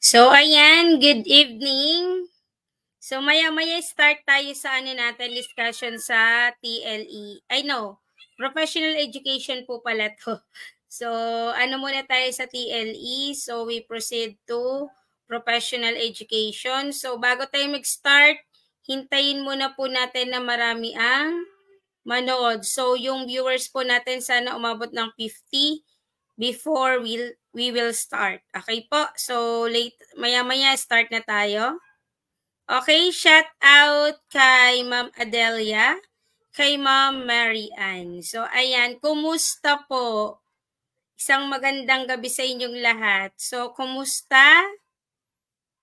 So, ayan. Good evening. So, maya-maya start tayo sa ano natin, discussion sa TLE. I know, professional education po pala to. So, ano muna tayo sa TLE. So, we proceed to professional education. So, bago tayo mag-start, hintayin muna po natin na marami ang manood. So, yung viewers po natin sana umabot ng 50 before we'll, we will start. Okay po? So, late, maya-maya start na tayo. Okay, shout out kay Ma'am Adelia, kay Ma'am Mary Ann. So, ayan, kumusta po? Isang magandang gabi sa inyong lahat. So, kumusta?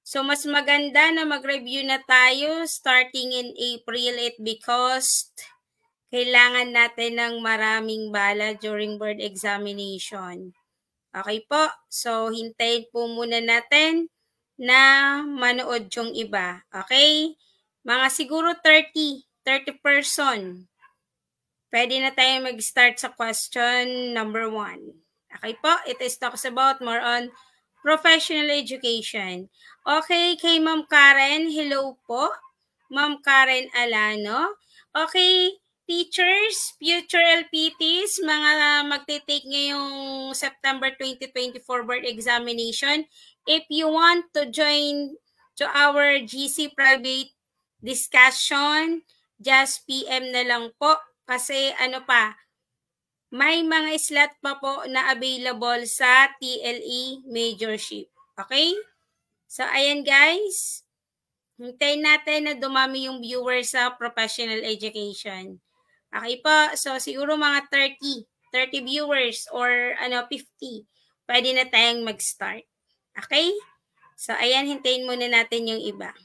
So, mas maganda na mag-review na tayo starting in April it because kailangan natin ng maraming bala during board examination. Okay po, so hintayin po muna natin na manood yung iba. Okay? Mga siguro 30, 30 person. Pwede na tayo mag-start sa question number 1. Okay po, it is talks about more on professional education. Okay, kay Ma'am Karen, hello po. Ma'am Karen Alano. Okay, teachers, future LPTs, mga magte-take ngayong September 2024 board examination, if you want to join to our GC private discussion, just PM na lang po kasi ano pa, may mga slot pa po na available sa TLE majorship. Okay? So, ayan guys. Hintayin natin na dumami yung viewers sa professional education. Okay po, so siguro mga 30, 30 viewers or ano 50, pwede na tayong mag-start. Okay? So ayan, hintayin muna natin yung iba.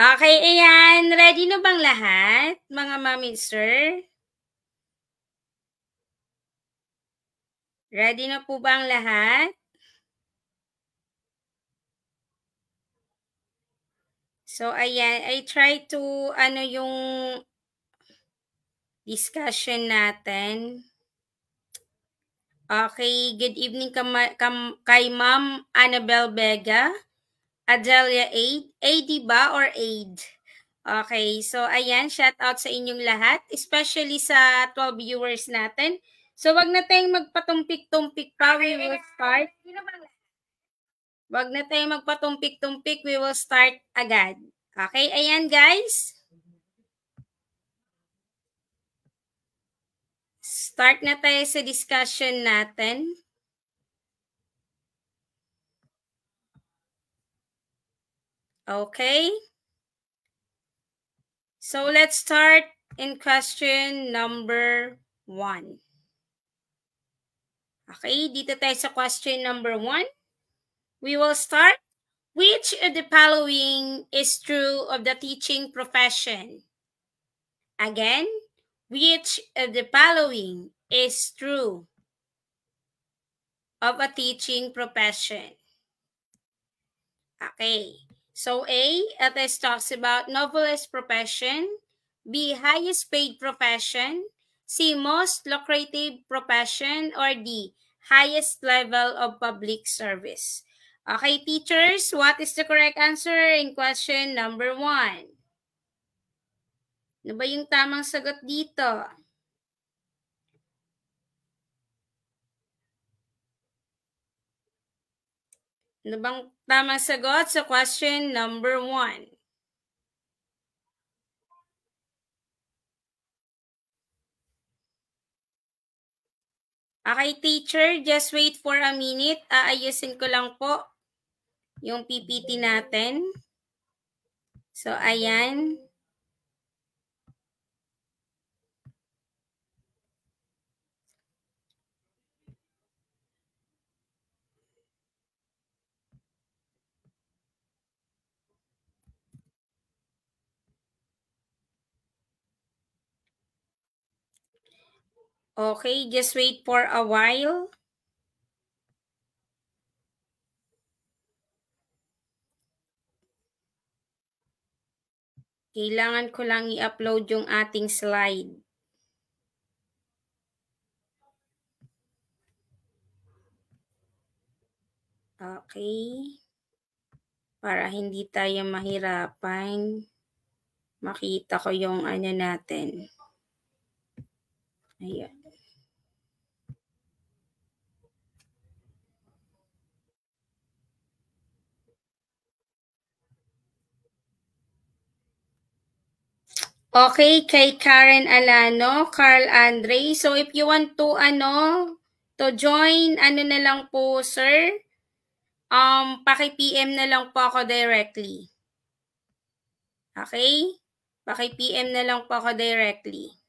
Okay, ayan. Ready na bang lahat, mga mami, sir? Ready na po bang lahat? So, ayan. I try to, ano yung discussion natin. Okay, good evening kay Ma'am Annabel Vega. Adelia 8. AD ba or AID? Okay, so ayan, shout out sa inyong lahat, especially sa 12 viewers natin. So wag na tayong magpatumpik-tumpik pa, we will start. Wag na tayong magpatumpik-tumpik, we will start agad. Okay, ayan guys. Start na tayo sa discussion natin. Okay? So let's start in question number 1. Okay, dito tayo sa question number 1. We will start. Which of the following is true of the teaching profession? Again, which of the following is true of a teaching profession? Okay. So A, Ethics talks about novelist profession. B, highest paid profession. C, most lucrative profession. Or D, highest level of public service. Okay, teachers, what is the correct answer in question number one? Ano ba yung tamang sagot dito? Ano bang tamang sagot sa question number one? Okay, teacher, just wait for a minute. Aayusin ko lang po yung PPT natin. So, ayan. Okay, just wait for a while. Kailangan ko lang i-upload yung ating slide. Okay. Para hindi tayo mahirapan, makita ko yung ano natin. Ayan. Okay, kay Karen Alano, Carl Andre. So if you want to ano, to join, ano na lang po, sir? Um, paki-PM na lang po ako directly. Okay? Paki-PM na lang po ako directly.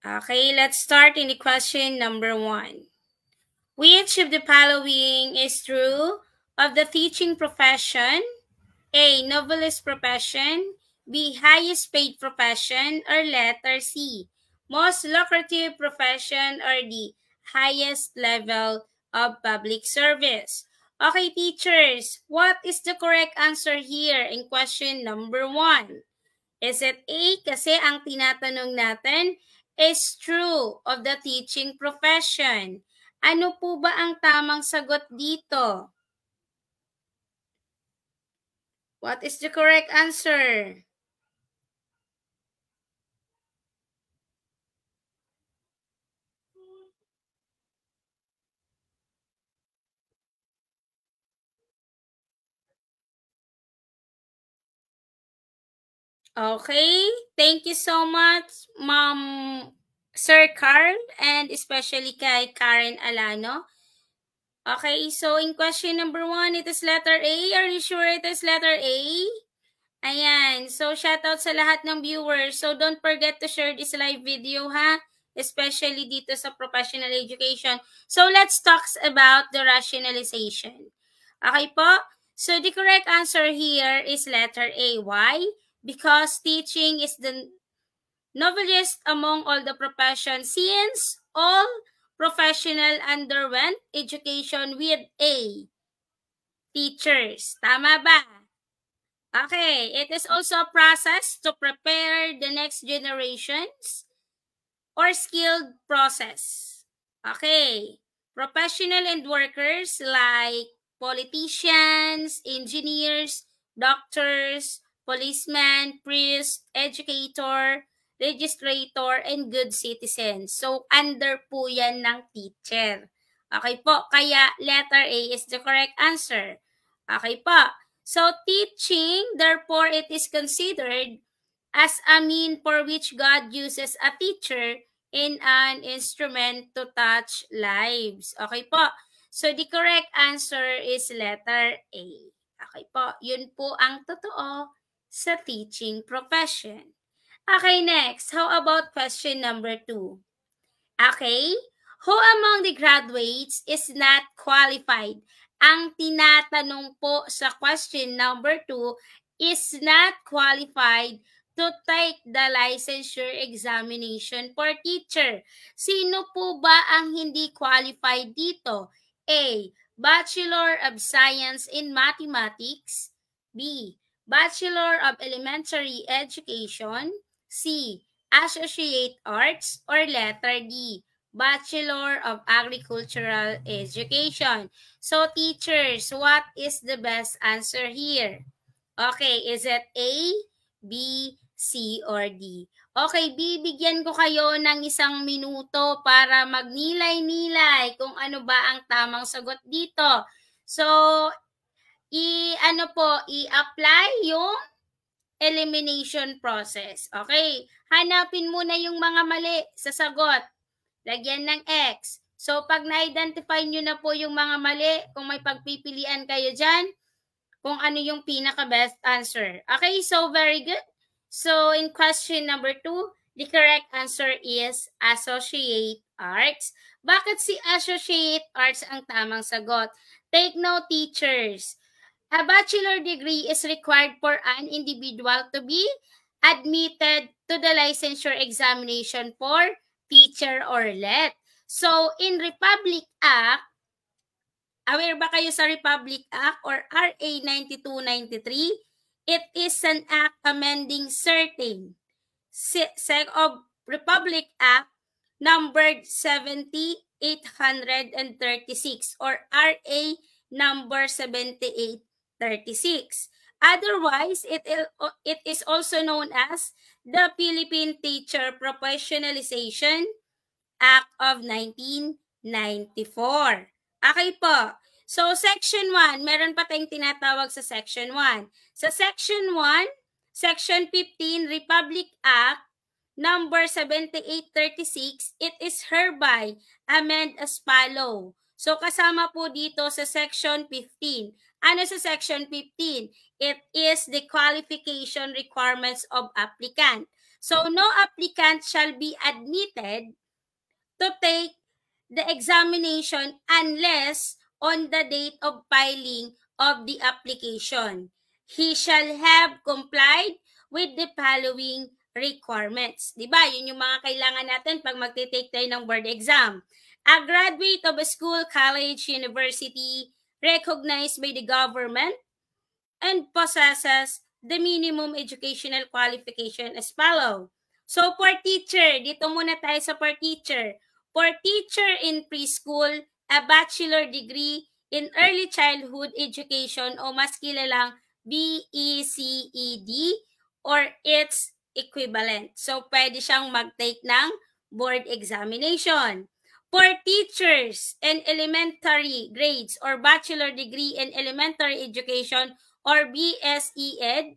Okay, let's start in the question number one. Which of the following is true of the teaching profession? A. Novelist profession. B. Highest paid profession or letter C. Most lucrative profession or D. Highest level of public service. Okay, teachers, what is the correct answer here in question number one? Is it A? Kasi ang tinatanong natin is true of the teaching profession. Ano po ba ang tamang sagot dito? What is the correct answer? Okay? Thank you so much, Ma'am Sir Carl, and especially kay Karen Alano. Okay, so in question number one, it is letter A. Are you sure it is letter A? Ayan, so shout out sa lahat ng viewers. So don't forget to share this live video ha, especially dito sa professional education. So let's talk about the rationalization. Okay po? So the correct answer here is letter A. Why? because teaching is the novelist among all the professions since all professional underwent education with A. Teachers. Tama ba? Okay. It is also a process to prepare the next generations or skilled process. Okay. Professional and workers like politicians, engineers, doctors, policeman, priest, educator, registrator, and good citizen. So, under po yan ng teacher. Okay po, kaya letter A is the correct answer. Okay po. So, teaching, therefore, it is considered as a mean for which God uses a teacher in an instrument to touch lives. Okay po. So, the correct answer is letter A. Okay po. Yun po ang totoo sa teaching profession. Okay, next. How about question number two? Okay, who among the graduates is not qualified? Ang tinatanong po sa question number two is not qualified to take the licensure examination for teacher. Sino po ba ang hindi qualified dito? A. Bachelor of Science in Mathematics. B. Bachelor of Elementary Education, C. Associate Arts, or letter D. Bachelor of Agricultural Education. So teachers, what is the best answer here? Okay, is it A, B, C, or D? Okay, bibigyan ko kayo ng isang minuto para magnilay-nilay kung ano ba ang tamang sagot dito. So, i-ano po, i-apply yung elimination process. Okay, hanapin muna yung mga mali sa sagot. Lagyan ng X. So, pag na-identify niyo na po yung mga mali, kung may pagpipilian kayo diyan, kung ano yung pinaka-best answer. Okay, so very good. So, in question number 2, the correct answer is associate arts. Bakit si associate arts ang tamang sagot? Take note, teachers. A bachelor degree is required for an individual to be admitted to the licensure examination for teacher or let. So, in Republic Act, aware ba kayo sa Republic Act or RA 9293? It is an act amending certain sec of Republic Act numbered 70836 or RA number 78 36. Otherwise, it, it is also known as the Philippine Teacher Professionalization Act of 1994. Okay po. So, Section 1, meron pa tayong tinatawag sa Section 1. Sa Section 1, Section 15, Republic Act, number 7836, it is hereby amend as follow. So, kasama po dito sa Section 15 ano sa section 15? It is the qualification requirements of applicant. So no applicant shall be admitted to take the examination unless on the date of filing of the application. He shall have complied with the following requirements. Diba? Yun yung mga kailangan natin pag magte-take tayo ng board exam. A graduate of a school, college, university, recognized by the government and possesses the minimum educational qualification as follow. So for teacher, dito muna tayo sa for teacher. For teacher in preschool, a bachelor degree in early childhood education o mas kilalang BECED or its equivalent. So pwede siyang mag-take ng board examination. For teachers in elementary grades or bachelor degree in elementary education or BSEd e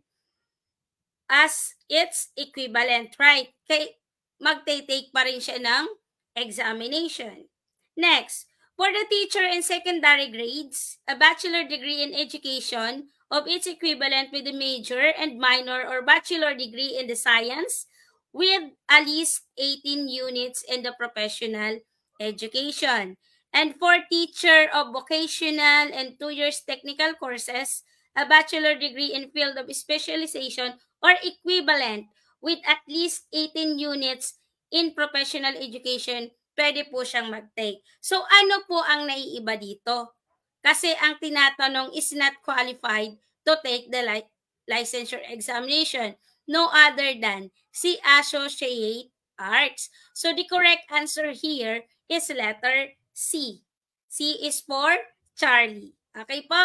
as its equivalent, right? Kay magte-take pa rin siya ng examination. Next, for the teacher in secondary grades, a bachelor degree in education of its equivalent with a major and minor or bachelor degree in the science with at least 18 units in the professional education. And for teacher of vocational and two years technical courses, a bachelor degree in field of specialization or equivalent with at least 18 units in professional education, pwede po siyang mag-take. So ano po ang naiiba dito? Kasi ang tinatanong is not qualified to take the li licensure examination. No other than si associate arts. So the correct answer here is letter C. C is for Charlie. Okay po?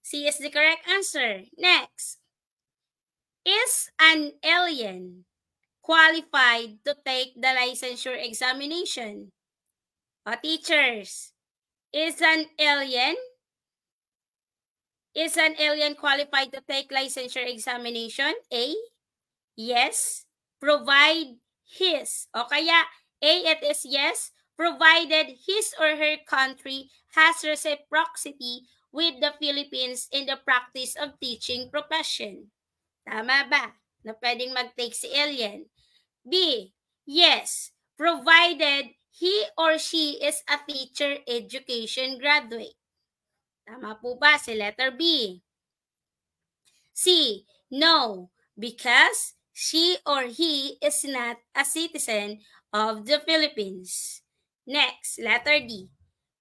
C is the correct answer. Next. Is an alien qualified to take the licensure examination? O teachers, is an alien is an alien qualified to take licensure examination? A. Yes. Provide his. O kaya A it is yes provided his or her country has reciprocity with the Philippines in the practice of teaching profession. Tama ba? Na pwedeng mag-take si alien. B. Yes, provided he or she is a teacher education graduate. Tama po ba si letter B? C. No, because she or he is not a citizen of the Philippines. Next, letter D.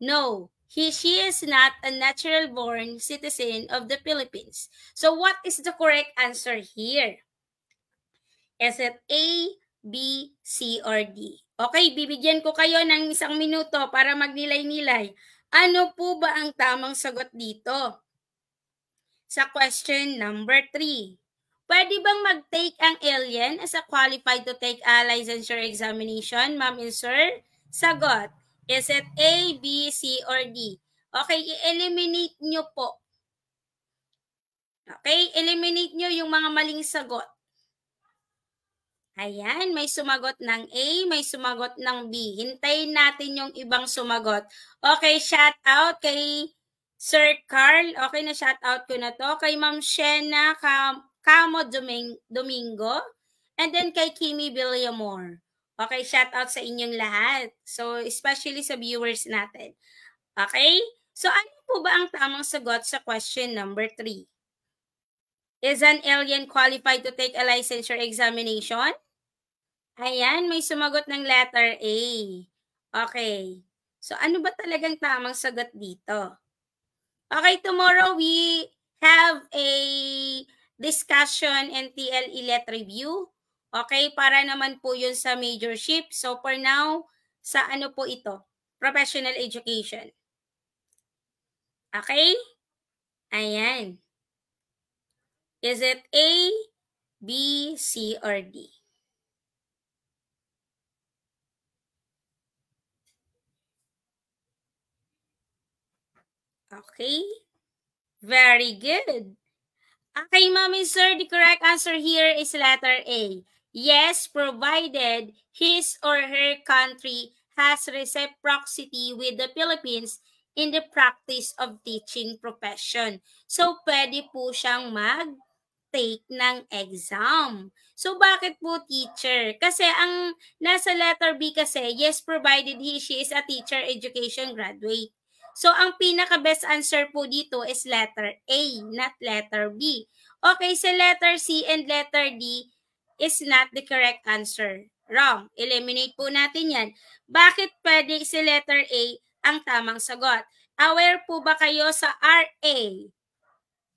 No, he, she is not a natural born citizen of the Philippines. So what is the correct answer here? Is it A, B, C, or D? Okay, bibigyan ko kayo ng isang minuto para magnilay-nilay. Ano po ba ang tamang sagot dito? Sa question number 3, Pwede bang mag-take ang alien as a qualified to take a licensure examination, ma'am and sir? Sagot, is it A, B, C, or D? Okay, i-eliminate nyo po. Okay, eliminate nyo yung mga maling sagot. Ayan, may sumagot ng A, may sumagot ng B. Hintayin natin yung ibang sumagot. Okay, shout out kay Sir Carl. Okay, na shout out ko na to. Kay Ma'am Shena Cam Camo Domingo. And then kay Kimi Villamore. Okay, shout out sa inyong lahat. So, especially sa viewers natin. Okay? So, ano po ba ang tamang sagot sa question number 3? Is an alien qualified to take a licensure examination? Ayan, may sumagot ng letter A. Okay. So, ano ba talagang tamang sagot dito? Okay, tomorrow we have a discussion and TLE let review. Okay, para naman po yun sa majorship. So for now, sa ano po ito? Professional education. Okay? Ayan. Is it A, B, C, or D? Okay. Very good. Okay, mommy, sir, the correct answer here is letter A. Yes, provided his or her country has reciprocity with the Philippines in the practice of teaching profession. So, pwede po siyang mag-take ng exam. So, bakit po teacher? Kasi ang nasa letter B kasi, yes, provided he, she is a teacher education graduate. So, ang pinaka-best answer po dito is letter A, not letter B. Okay, sa letter C and letter D, is not the correct answer. Wrong. Eliminate po natin yan. Bakit pwede si letter A ang tamang sagot? Aware po ba kayo sa RA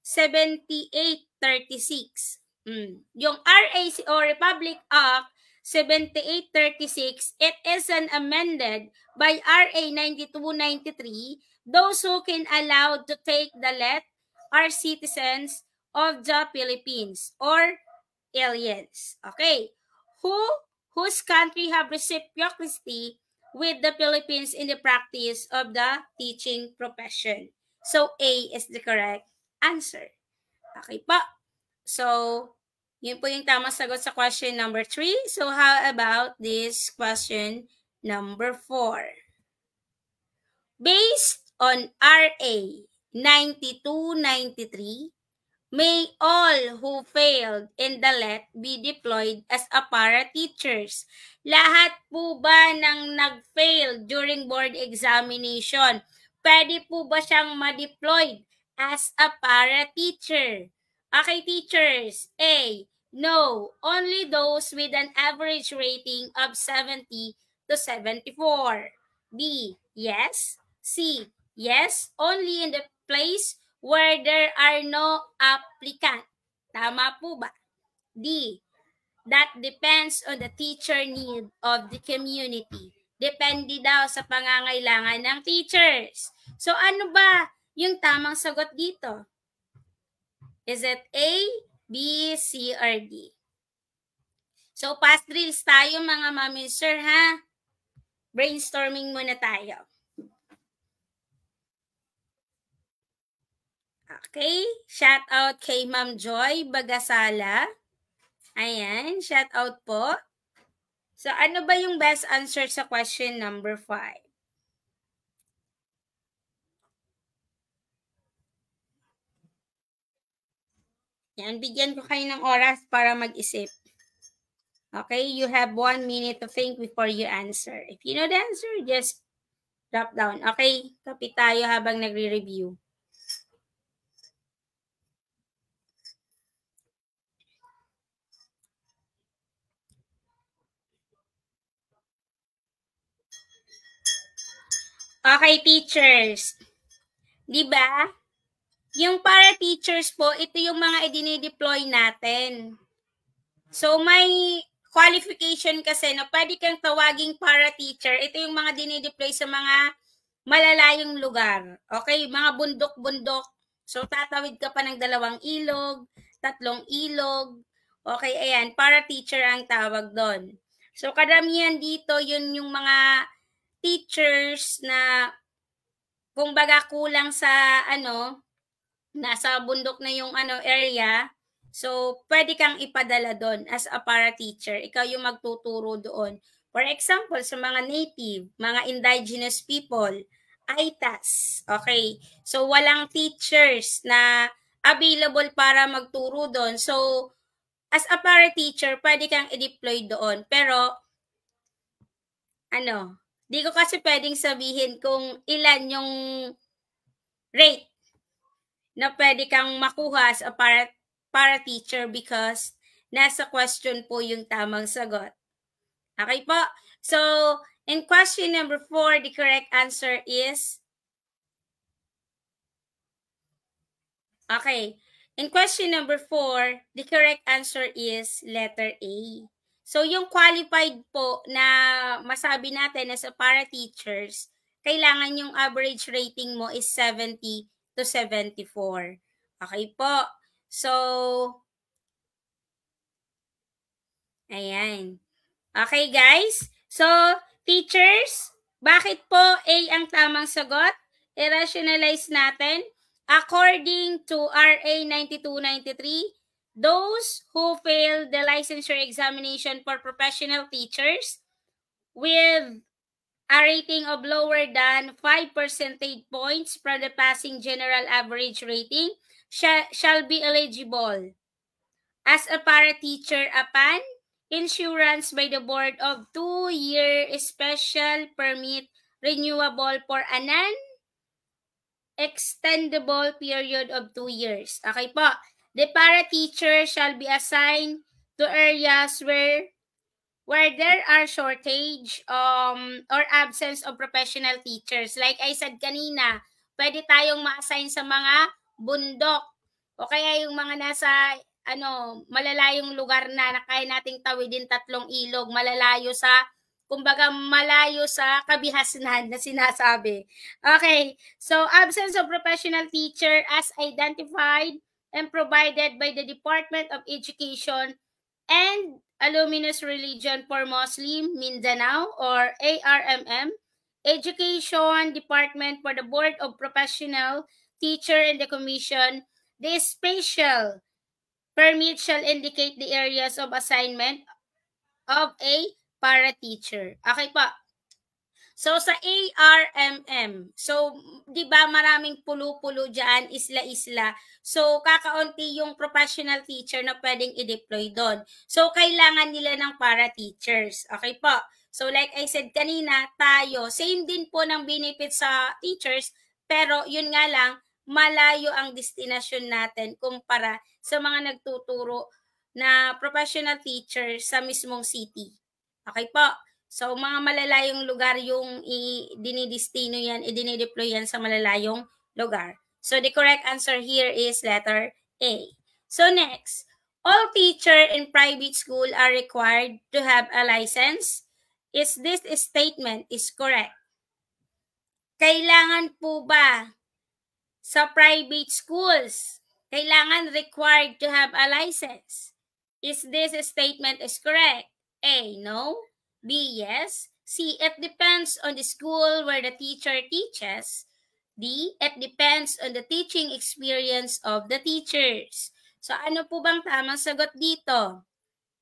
7836? Mm. Yung RA o Republic Act 7836, it is an amended by RA 9293, those who can allowed to take the let are citizens of the Philippines or aliens. Okay. Who whose country have reciprocity with the Philippines in the practice of the teaching profession? So A is the correct answer. Okay po. So, yun po yung tamang sagot sa question number 3. So, how about this question number 4? Based on RA 9293, may all who failed in the let be deployed as a para-teachers. Lahat po ba ng nag-fail during board examination, pwede po ba siyang ma-deployed as a para-teacher? Okay, teachers. A. No, only those with an average rating of 70 to 74. B. Yes. C. Yes, only in the place where there are no applicant. Tama po ba? D. That depends on the teacher need of the community. Depende daw sa pangangailangan ng teachers. So ano ba yung tamang sagot dito? Is it A, B, C, or D? So past drills tayo mga mami sir ha. Brainstorming muna tayo. Okay? Shout out kay Ma'am Joy Bagasala. Ayan, shout out po. So ano ba yung best answer sa question number 5? Yan, bigyan ko kayo ng oras para mag-isip. Okay, you have one minute to think before you answer. If you know the answer, just drop down. Okay, kapit tayo habang nagre-review. Okay, teachers. 'Di ba? Yung para teachers po, ito yung mga i-deploy natin. So may qualification kasi na pwede kang tawaging para teacher. Ito yung mga dinideploy sa mga malalayong lugar. Okay, mga bundok-bundok. So tatawid ka pa ng dalawang ilog, tatlong ilog. Okay, ayan, para teacher ang tawag doon. So karamihan dito, yun yung mga teachers na kung baga kulang sa ano, nasa bundok na yung ano area, so pwede kang ipadala doon as a para teacher. Ikaw yung magtuturo doon. For example, sa mga native, mga indigenous people, ITAS. Okay. So walang teachers na available para magturo doon. So as a para teacher, pwede kang i-deploy doon. Pero ano, Di ko kasi pwedeng sabihin kung ilan yung rate na pwede kang makuha as para, para teacher because nasa question po yung tamang sagot. Okay po? So, in question number four, the correct answer is Okay. In question number four, the correct answer is letter A. So yung qualified po na masabi natin as a para teachers, kailangan yung average rating mo is 70 to 74. Okay po. So, ayan. Okay guys? So, teachers, bakit po A ang tamang sagot? I-rationalize natin. According to RA 9293, those who fail the licensure examination for professional teachers with a rating of lower than 5 percentage points from the passing general average rating shall, shall be eligible as a para-teacher upon insurance by the board of two-year special permit renewable for an non-extendable period of two years. Okay po. The para-teacher shall be assigned to areas where where there are shortage um, or absence of professional teachers. Like I said kanina, pwede tayong ma-assign sa mga bundok o kaya yung mga nasa ano, malalayong lugar na na kaya nating tawidin tatlong ilog, malalayo sa kumbaga malayo sa kabihasnan na sinasabi. Okay, so absence of professional teacher as identified and provided by the Department of Education and Alumnus Religion for Muslim Mindanao or ARMM, Education Department for the Board of Professional Teacher and the Commission, the spatial permit shall indicate the areas of assignment of a para teacher. Okay pa. So sa ARMM, so 'di ba maraming pulo-pulo diyan, isla-isla. So kakaunti yung professional teacher na pwedeng i-deploy doon. So kailangan nila ng para teachers. Okay po. So like I said kanina, tayo same din po ng benefit sa teachers, pero yun nga lang malayo ang destinasyon natin kumpara sa mga nagtuturo na professional teacher sa mismong city. Okay po. So, mga malalayong lugar yung i- dinidestino yan, i-dinideploy yan sa malalayong lugar. So, the correct answer here is letter A. So, next, all teacher in private school are required to have a license. Is this statement is correct? Kailangan po ba sa private schools, kailangan required to have a license? Is this statement is correct? A. No. B. Yes. C. It depends on the school where the teacher teaches. D. It depends on the teaching experience of the teachers. So, ano po bang tamang sagot dito?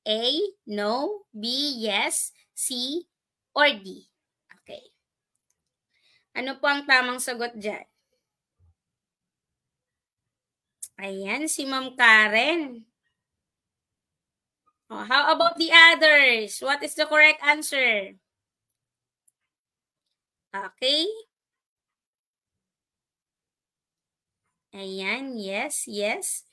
A. No. B. Yes. C. Or D. Okay. Ano po ang tamang sagot dyan? Ayan, si Ma'am Karen. Oh, how about the others? What is the correct answer? Okay. Ayan, yes, yes.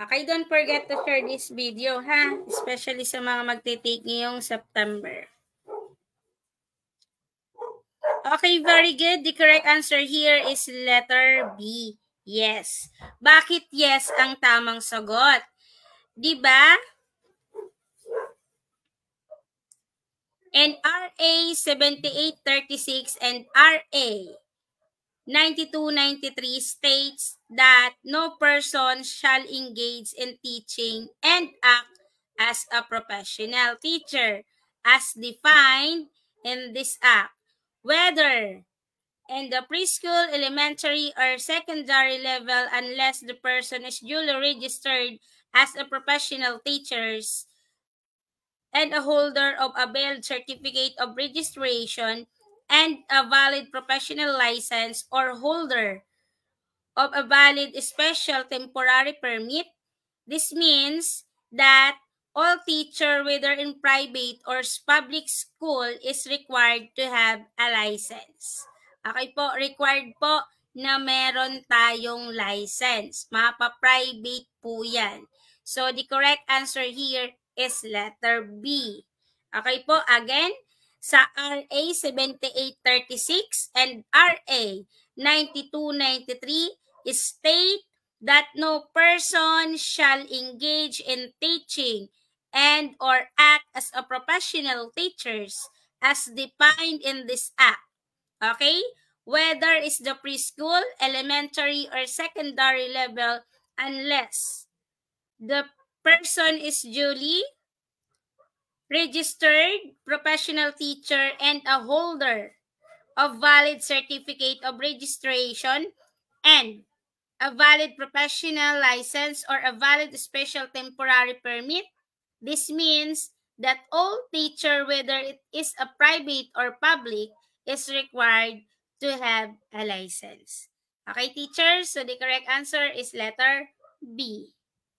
Okay, don't forget to share this video, ha? Especially sa mga magtitake ngayong September. Okay, very good. The correct answer here is letter B. Yes. Bakit yes ang tamang sagot? Di ba? And RA 7836 and RA 92-93 states that no person shall engage in teaching and act as a professional teacher as defined in this act, whether in the preschool, elementary, or secondary level unless the person is duly registered as a professional teacher and a holder of a valid certificate of registration and a valid professional license or holder of a valid special temporary permit. This means that all teacher, whether in private or public school, is required to have a license. Okay po, required po na meron tayong license. Mapa-private po yan. So, the correct answer here is letter B. Okay po, again, sa RA 7836 and RA 9293 state that no person shall engage in teaching and or act as a professional teachers as defined in this act. Okay? Whether is the preschool, elementary, or secondary level unless the person is duly registered professional teacher and a holder of valid certificate of registration and a valid professional license or a valid special temporary permit. This means that all teacher, whether it is a private or public, is required to have a license. Okay, teachers? So the correct answer is letter B.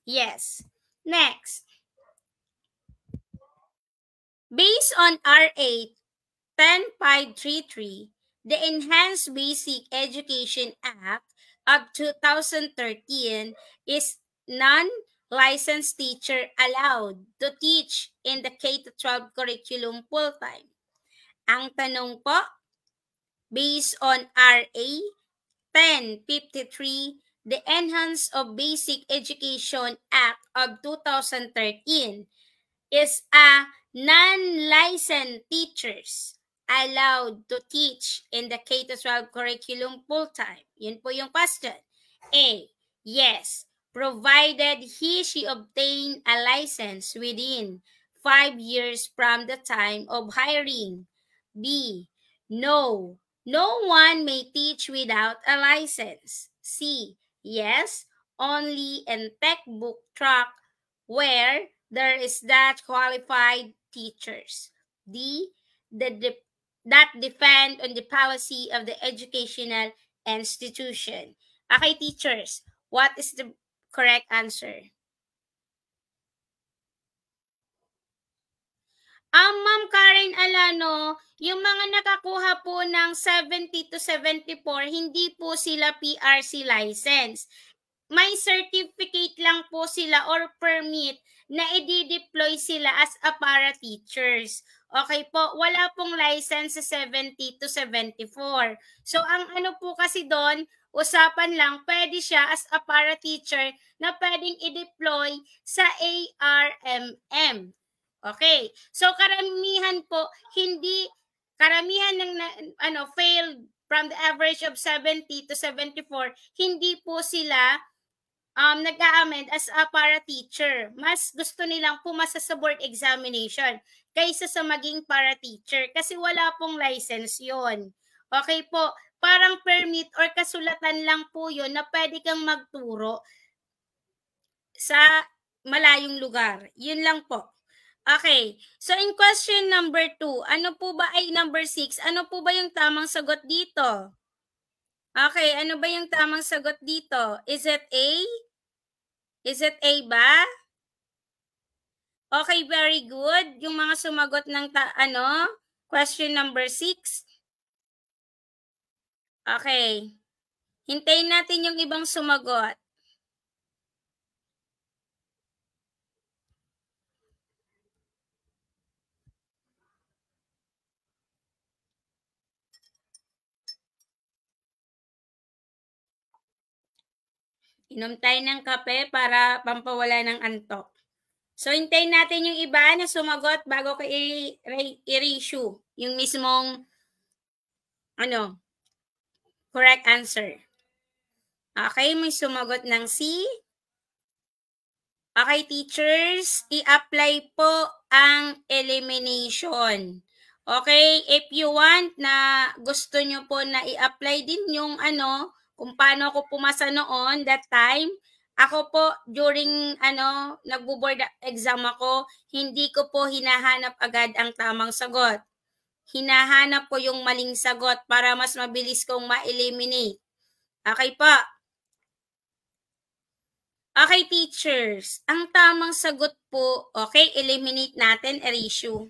Yes. Next. Based on R8 10533, the Enhanced Basic Education Act of 2013 is non-licensed teacher allowed to teach in the K-12 curriculum full-time. Ang tanong po, based on RA 1053, the Enhanced of Basic Education Act of 2013 is a Non-licensed teachers allowed to teach in the K-12 curriculum full-time? Yun po yung question. A. Yes, provided he, she obtained a license within five years from the time of hiring. B. No, no one may teach without a license. C. Yes, only in textbook track where there is that qualified teachers. D. The de that depend on the policy of the educational institution. Okay, teachers, what is the correct answer? Ang um, Ma'am Karen Alano, yung mga nakakuha po ng 70 to 74, hindi po sila PRC license. May certificate lang po sila or permit na i-deploy sila as a para teachers. Okay po, wala pong license sa 70 to 74. So ang ano po kasi doon, usapan lang, pwede siya as a para teacher na pwedeng i-deploy sa ARMM. Okay. So karamihan po hindi karamihan ng ano failed from the average of 70 to 74, hindi po sila um, nag a as a para teacher. Mas gusto nilang pumasa sa board examination kaysa sa maging para teacher kasi wala pong license yon. Okay po, parang permit or kasulatan lang po yon na pwede kang magturo sa malayong lugar. Yun lang po. Okay. So in question number 2, ano po ba ay number 6, ano po ba yung tamang sagot dito? Okay, ano ba yung tamang sagot dito? Is it A? Is it A ba? Okay, very good. Yung mga sumagot ng ta ano, question number 6. Okay. Hintayin natin yung ibang sumagot. Inom tayo ng kape para pampawala ng antok. So, hintayin natin yung iba na sumagot bago ko i-reissue yung mismong ano, correct answer. Okay, may sumagot ng C. Okay, teachers, i-apply po ang elimination. Okay, if you want na gusto nyo po na i-apply din yung ano, kung paano ako pumasa noon that time. Ako po during ano nagbo-board exam ako, hindi ko po hinahanap agad ang tamang sagot. Hinahanap ko yung maling sagot para mas mabilis kong ma-eliminate. Okay po. Okay teachers, ang tamang sagot po, okay, eliminate natin, erasure.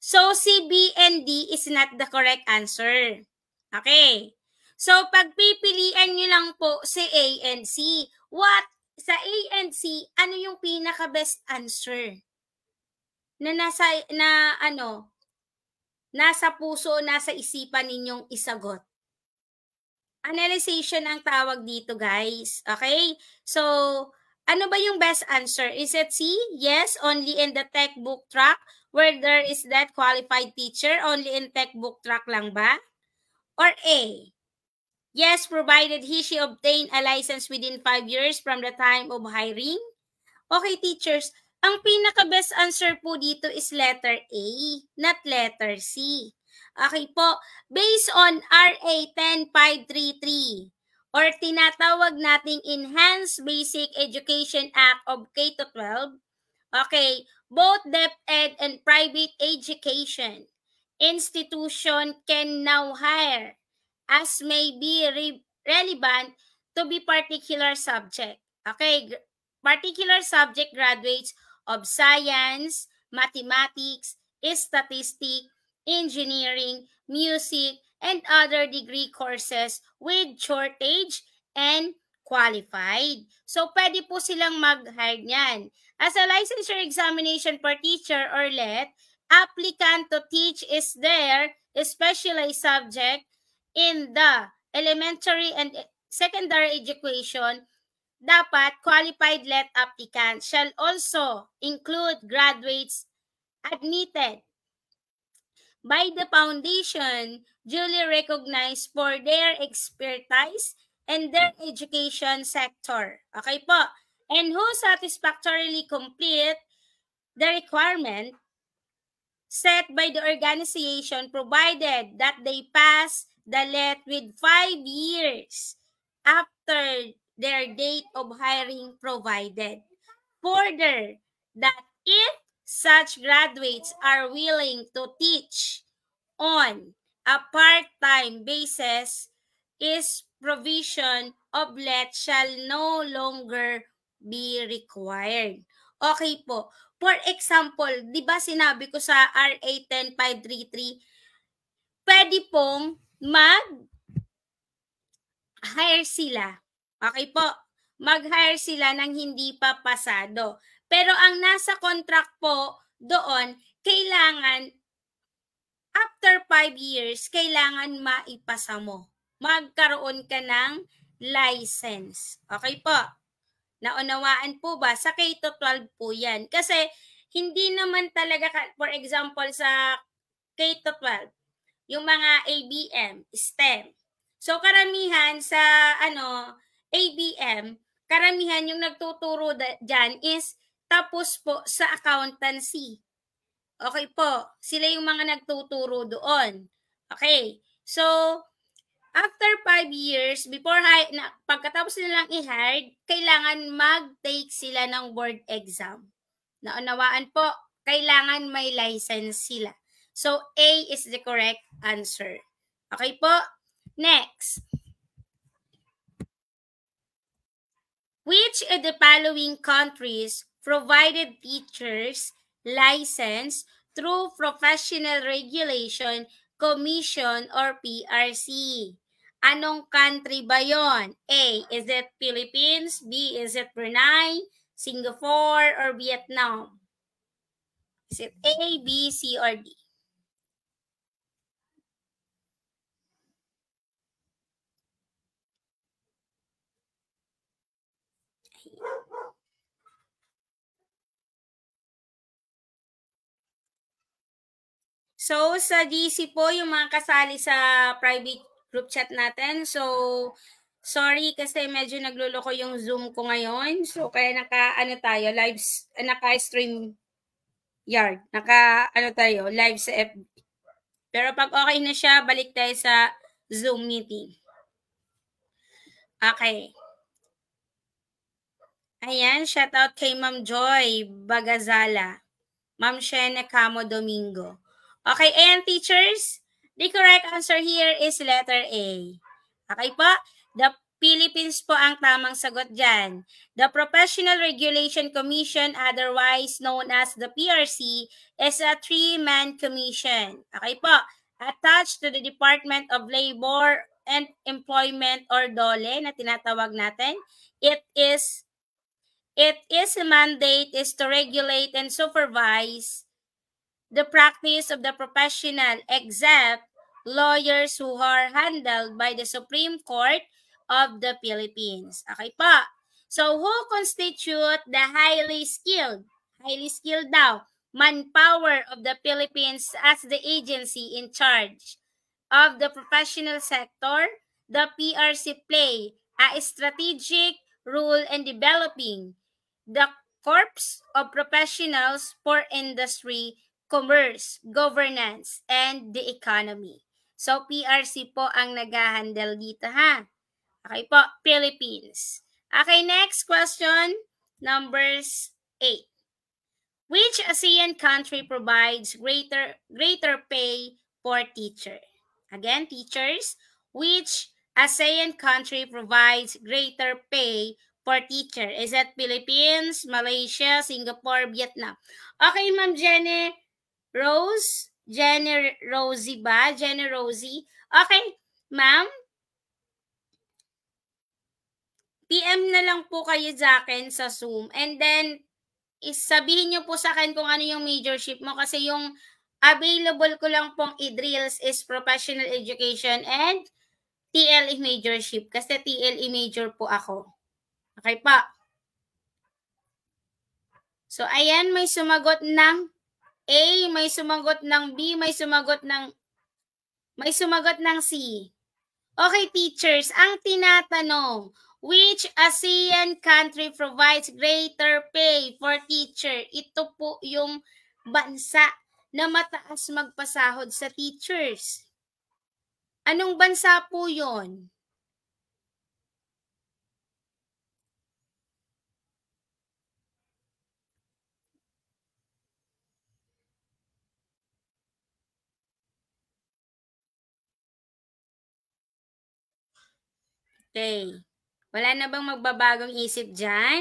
So, C B and D is not the correct answer. Okay. So, pagpipilian nyo lang po si A and C. What, sa A and C, ano yung pinaka-best answer? Na nasa, na ano, nasa puso, nasa isipan ninyong isagot. Analyzation ang tawag dito, guys. Okay? So, ano ba yung best answer? Is it C? Yes, only in the tech book track where there is that qualified teacher, only in tech book track lang ba? Or A? Yes, provided he she obtained a license within five years from the time of hiring. Okay, teachers. Ang pinaka-best answer po dito is letter A, not letter C. Okay po, based on RA 10533 or tinatawag nating Enhanced Basic Education Act of K-12, okay, both DepEd and private education institution can now hire as may be re- relevant to be particular subject. Okay, particular subject graduates of science, mathematics, statistics, engineering, music, and other degree courses with shortage and qualified. So, pwede po silang mag-hire niyan. As a licensure examination for teacher or LET, applicant to teach is there, specialized subject, in the elementary and secondary education, dapat qualified let applicants shall also include graduates admitted by the foundation duly recognized for their expertise and their education sector. Okay po? And who satisfactorily complete the requirement set by the organization provided that they pass the let with five years after their date of hiring provided. Further, that if such graduates are willing to teach on a part-time basis, is provision of let shall no longer be required. Okay po. For example, di ba sinabi ko sa RA 10533, pwede pong mag hire sila. Okay po. Mag-hire sila ng hindi pa pasado. Pero ang nasa contract po doon, kailangan after 5 years, kailangan maipasa mo. Magkaroon ka ng license. Okay po? Naunawaan po ba? Sa K-12 po yan. Kasi hindi naman talaga, for example, sa K-12, yung mga ABM, STEM. So karamihan sa ano ABM, karamihan yung nagtuturo diyan is tapos po sa accountancy. Okay po, sila yung mga nagtuturo doon. Okay. So after 5 years before high, na, pagkatapos nilang i hire kailangan mag-take sila ng board exam. Naunawaan po, kailangan may license sila. So, A is the correct answer. Okay po? Next. Which of the following countries provided teachers license through professional regulation commission or PRC? Anong country ba yon? A. Is it Philippines? B. Is it Brunei? Singapore or Vietnam? Is it A, B, C, or D? So, sa GC po, yung mga kasali sa private group chat natin. So, sorry kasi medyo nagluloko yung Zoom ko ngayon. So, kaya naka, ano tayo, live, naka-stream yard. Naka, ano tayo, live sa FB. Pero pag okay na siya, balik tayo sa Zoom meeting. Okay. Ayan, shout out kay Ma'am Joy Bagazala. Ma'am Shene Camo Domingo. Okay, and teachers, the correct answer here is letter A. Okay po? The Philippines po ang tamang sagot dyan. The Professional Regulation Commission, otherwise known as the PRC, is a three-man commission. Okay po? Attached to the Department of Labor and Employment or DOLE na tinatawag natin. It is It is mandate is to regulate and supervise the practice of the professional except lawyers who are handled by the Supreme Court of the Philippines. Okay po. So, who constitute the highly skilled? Highly skilled daw. Manpower of the Philippines as the agency in charge of the professional sector, the PRC play a strategic role in developing the corps of professionals for industry commerce, governance, and the economy. So, PRC po ang nag-handle dito ha. Okay po, Philippines. Okay, next question, numbers 8. Which ASEAN country provides greater greater pay for teacher? Again, teachers, which ASEAN country provides greater pay for teacher? Is it Philippines, Malaysia, Singapore, Vietnam? Okay, Ma'am Jenny, Rose? Jenny Rosie ba? Jenny Rosie? Okay, ma'am? PM na lang po kayo sa akin sa Zoom. And then, sabihin nyo po sa akin kung ano yung majorship mo kasi yung available ko lang pong i is professional education and TLE majorship kasi TLE major po ako. Okay pa. So, ayan, may sumagot ng A, may sumagot ng B, may sumagot ng may sumagot ng C. Okay, teachers, ang tinatanong, which ASEAN country provides greater pay for teacher? Ito po yung bansa na mataas magpasahod sa teachers. Anong bansa po yon? Okay. Wala na bang magbabagong isip dyan?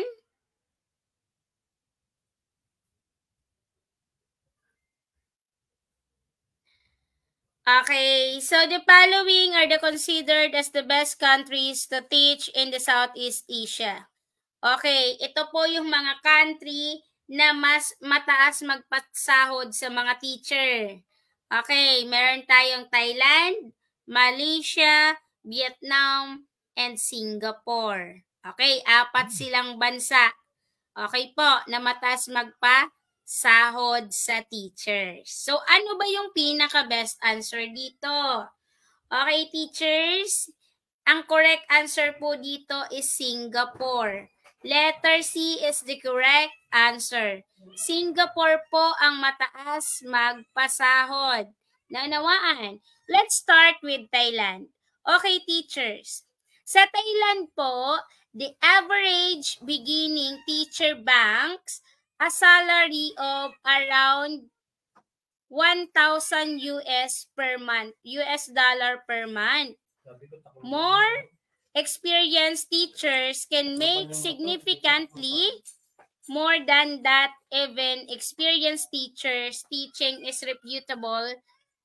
Okay, so the following are the considered as the best countries to teach in the Southeast Asia. Okay, ito po yung mga country na mas mataas magpasahod sa mga teacher. Okay, meron tayong Thailand, Malaysia, Vietnam, and Singapore. Okay, apat hmm. silang bansa. Okay po, na matas magpa sahod sa teachers. So ano ba yung pinaka best answer dito? Okay, teachers, ang correct answer po dito is Singapore. Letter C is the correct answer. Singapore po ang mataas magpasahod. Nanawaan. Let's start with Thailand. Okay, teachers. Sa Thailand po, the average beginning teacher banks a salary of around 1,000 US per month, US dollar per month. More experienced teachers can make significantly more than that even experienced teachers teaching is reputable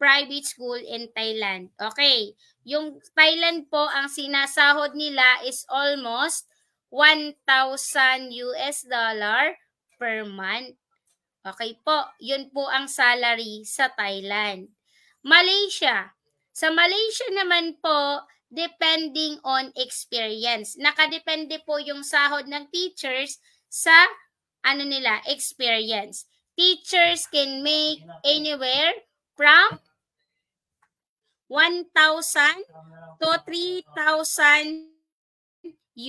private school in Thailand. Okay. Yung Thailand po, ang sinasahod nila is almost 1,000 US dollar per month. Okay po, yun po ang salary sa Thailand. Malaysia. Sa Malaysia naman po, depending on experience. Nakadepende po yung sahod ng teachers sa ano nila, experience. Teachers can make anywhere from 1,000 to 3,000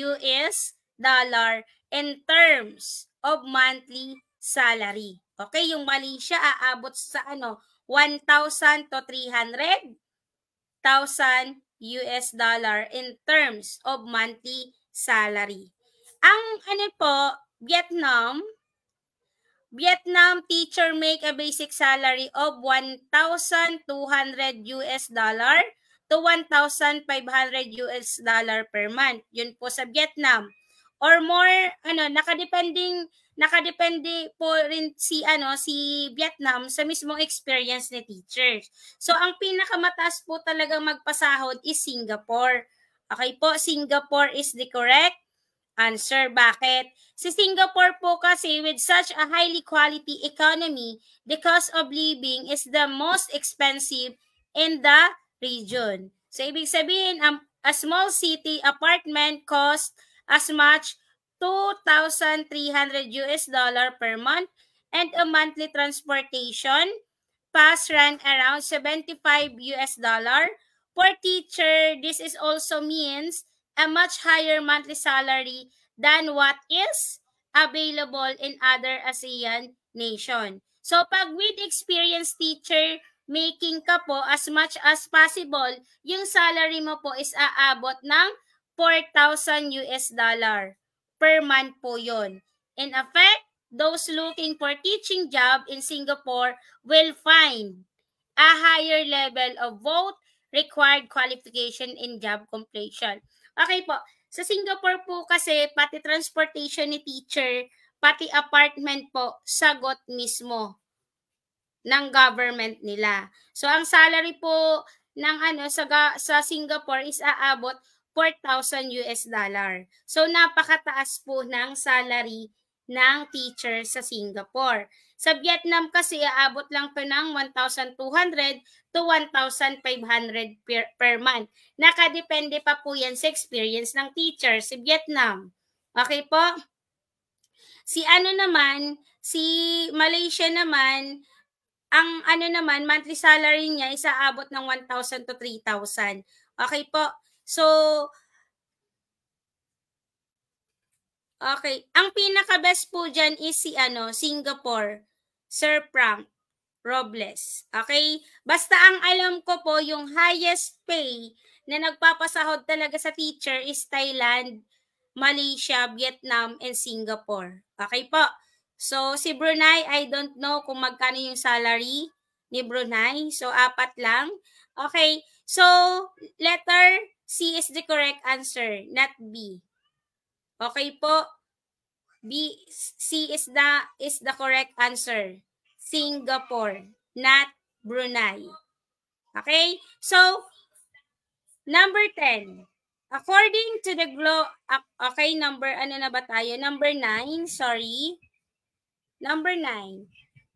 US dollar in terms of monthly salary. Okay, yung Malaysia aabot sa ano, 1,000 to 300,000 US dollar in terms of monthly salary. Ang ano po, Vietnam, Vietnam teacher make a basic salary of 1,200 US dollar to 1,500 US dollar per month. Yun po sa Vietnam. Or more, ano, nakadepending, nakadepende po rin si, ano, si Vietnam sa mismong experience ni teachers. So, ang pinakamataas po talaga magpasahod is Singapore. Okay po, Singapore is the correct Answer, bakit? Si Singapore po kasi with such a highly quality economy, the cost of living is the most expensive in the region. So, ibig sabihin, um, a small city apartment cost as much 2,300 US dollar per month and a monthly transportation pass ran around 75 US dollar. For teacher, this is also means a much higher monthly salary than what is available in other ASEAN nation. So pag with experienced teacher making ka po as much as possible, yung salary mo po is aabot ng 4,000 US dollar per month po yon. In effect, those looking for teaching job in Singapore will find a higher level of both required qualification in job completion. Okay po. Sa Singapore po kasi, pati transportation ni teacher, pati apartment po, sagot mismo ng government nila. So ang salary po ng ano sa sa Singapore is aabot 4,000 US dollar. So napakataas po ng salary ng teacher sa Singapore. Sa Vietnam kasi aabot lang to ng 1,200 to 1,500 per, per month. Nakadepende pa po yan sa experience ng teacher sa Vietnam. Okay po? Si ano naman, si Malaysia naman, ang ano naman, monthly salary niya is aabot ng 1,000 to 3,000. Okay po? So, Okay. Ang pinaka-best po dyan is si ano, Singapore, Sir Frank Robles. Okay? Basta ang alam ko po, yung highest pay na nagpapasahod talaga sa teacher is Thailand, Malaysia, Vietnam, and Singapore. Okay po? So, si Brunei, I don't know kung magkano yung salary ni Brunei. So, apat lang. Okay. So, letter C is the correct answer, not B. Okay po? B, C is the, is the correct answer. Singapore, not Brunei. Okay? So, number 10. According to the glo ah, okay, number, ano na ba tayo? Number 9, sorry. Number 9.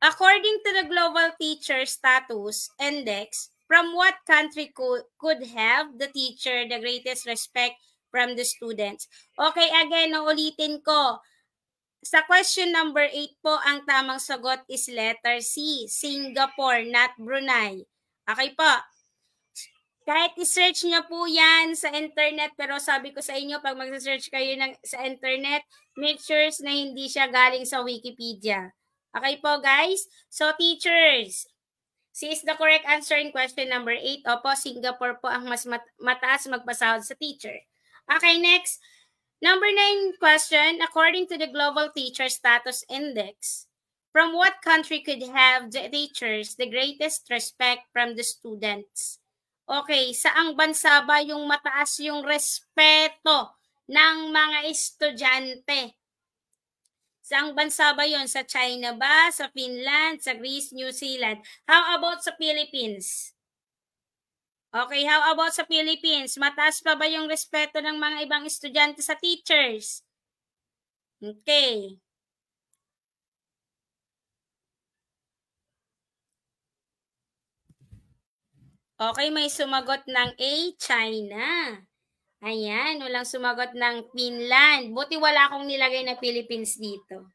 According to the Global Teacher Status Index, from what country could, could have the teacher the greatest respect from the students. Okay, again, ulitin ko. Sa question number 8 po, ang tamang sagot is letter C, Singapore, not Brunei. Okay po. Kahit i-search nyo po yan sa internet, pero sabi ko sa inyo, pag mag-search kayo ng, sa internet, make sure na hindi siya galing sa Wikipedia. Okay po, guys? So, teachers, C is the correct answer in question number 8. Opo, Singapore po ang mas mataas magpasahod sa teacher. Okay, next. Number nine question, according to the Global Teacher Status Index, from what country could have the teachers the greatest respect from the students? Okay, saang bansa ba yung mataas yung respeto ng mga estudyante? Saang bansa ba yon? Sa China ba? Sa Finland? Sa Greece? New Zealand? How about sa Philippines? Okay, how about sa Philippines? Mataas pa ba yung respeto ng mga ibang estudyante sa teachers? Okay. Okay, may sumagot ng A, China. Ayan, walang sumagot ng Finland. Buti wala akong nilagay na Philippines dito.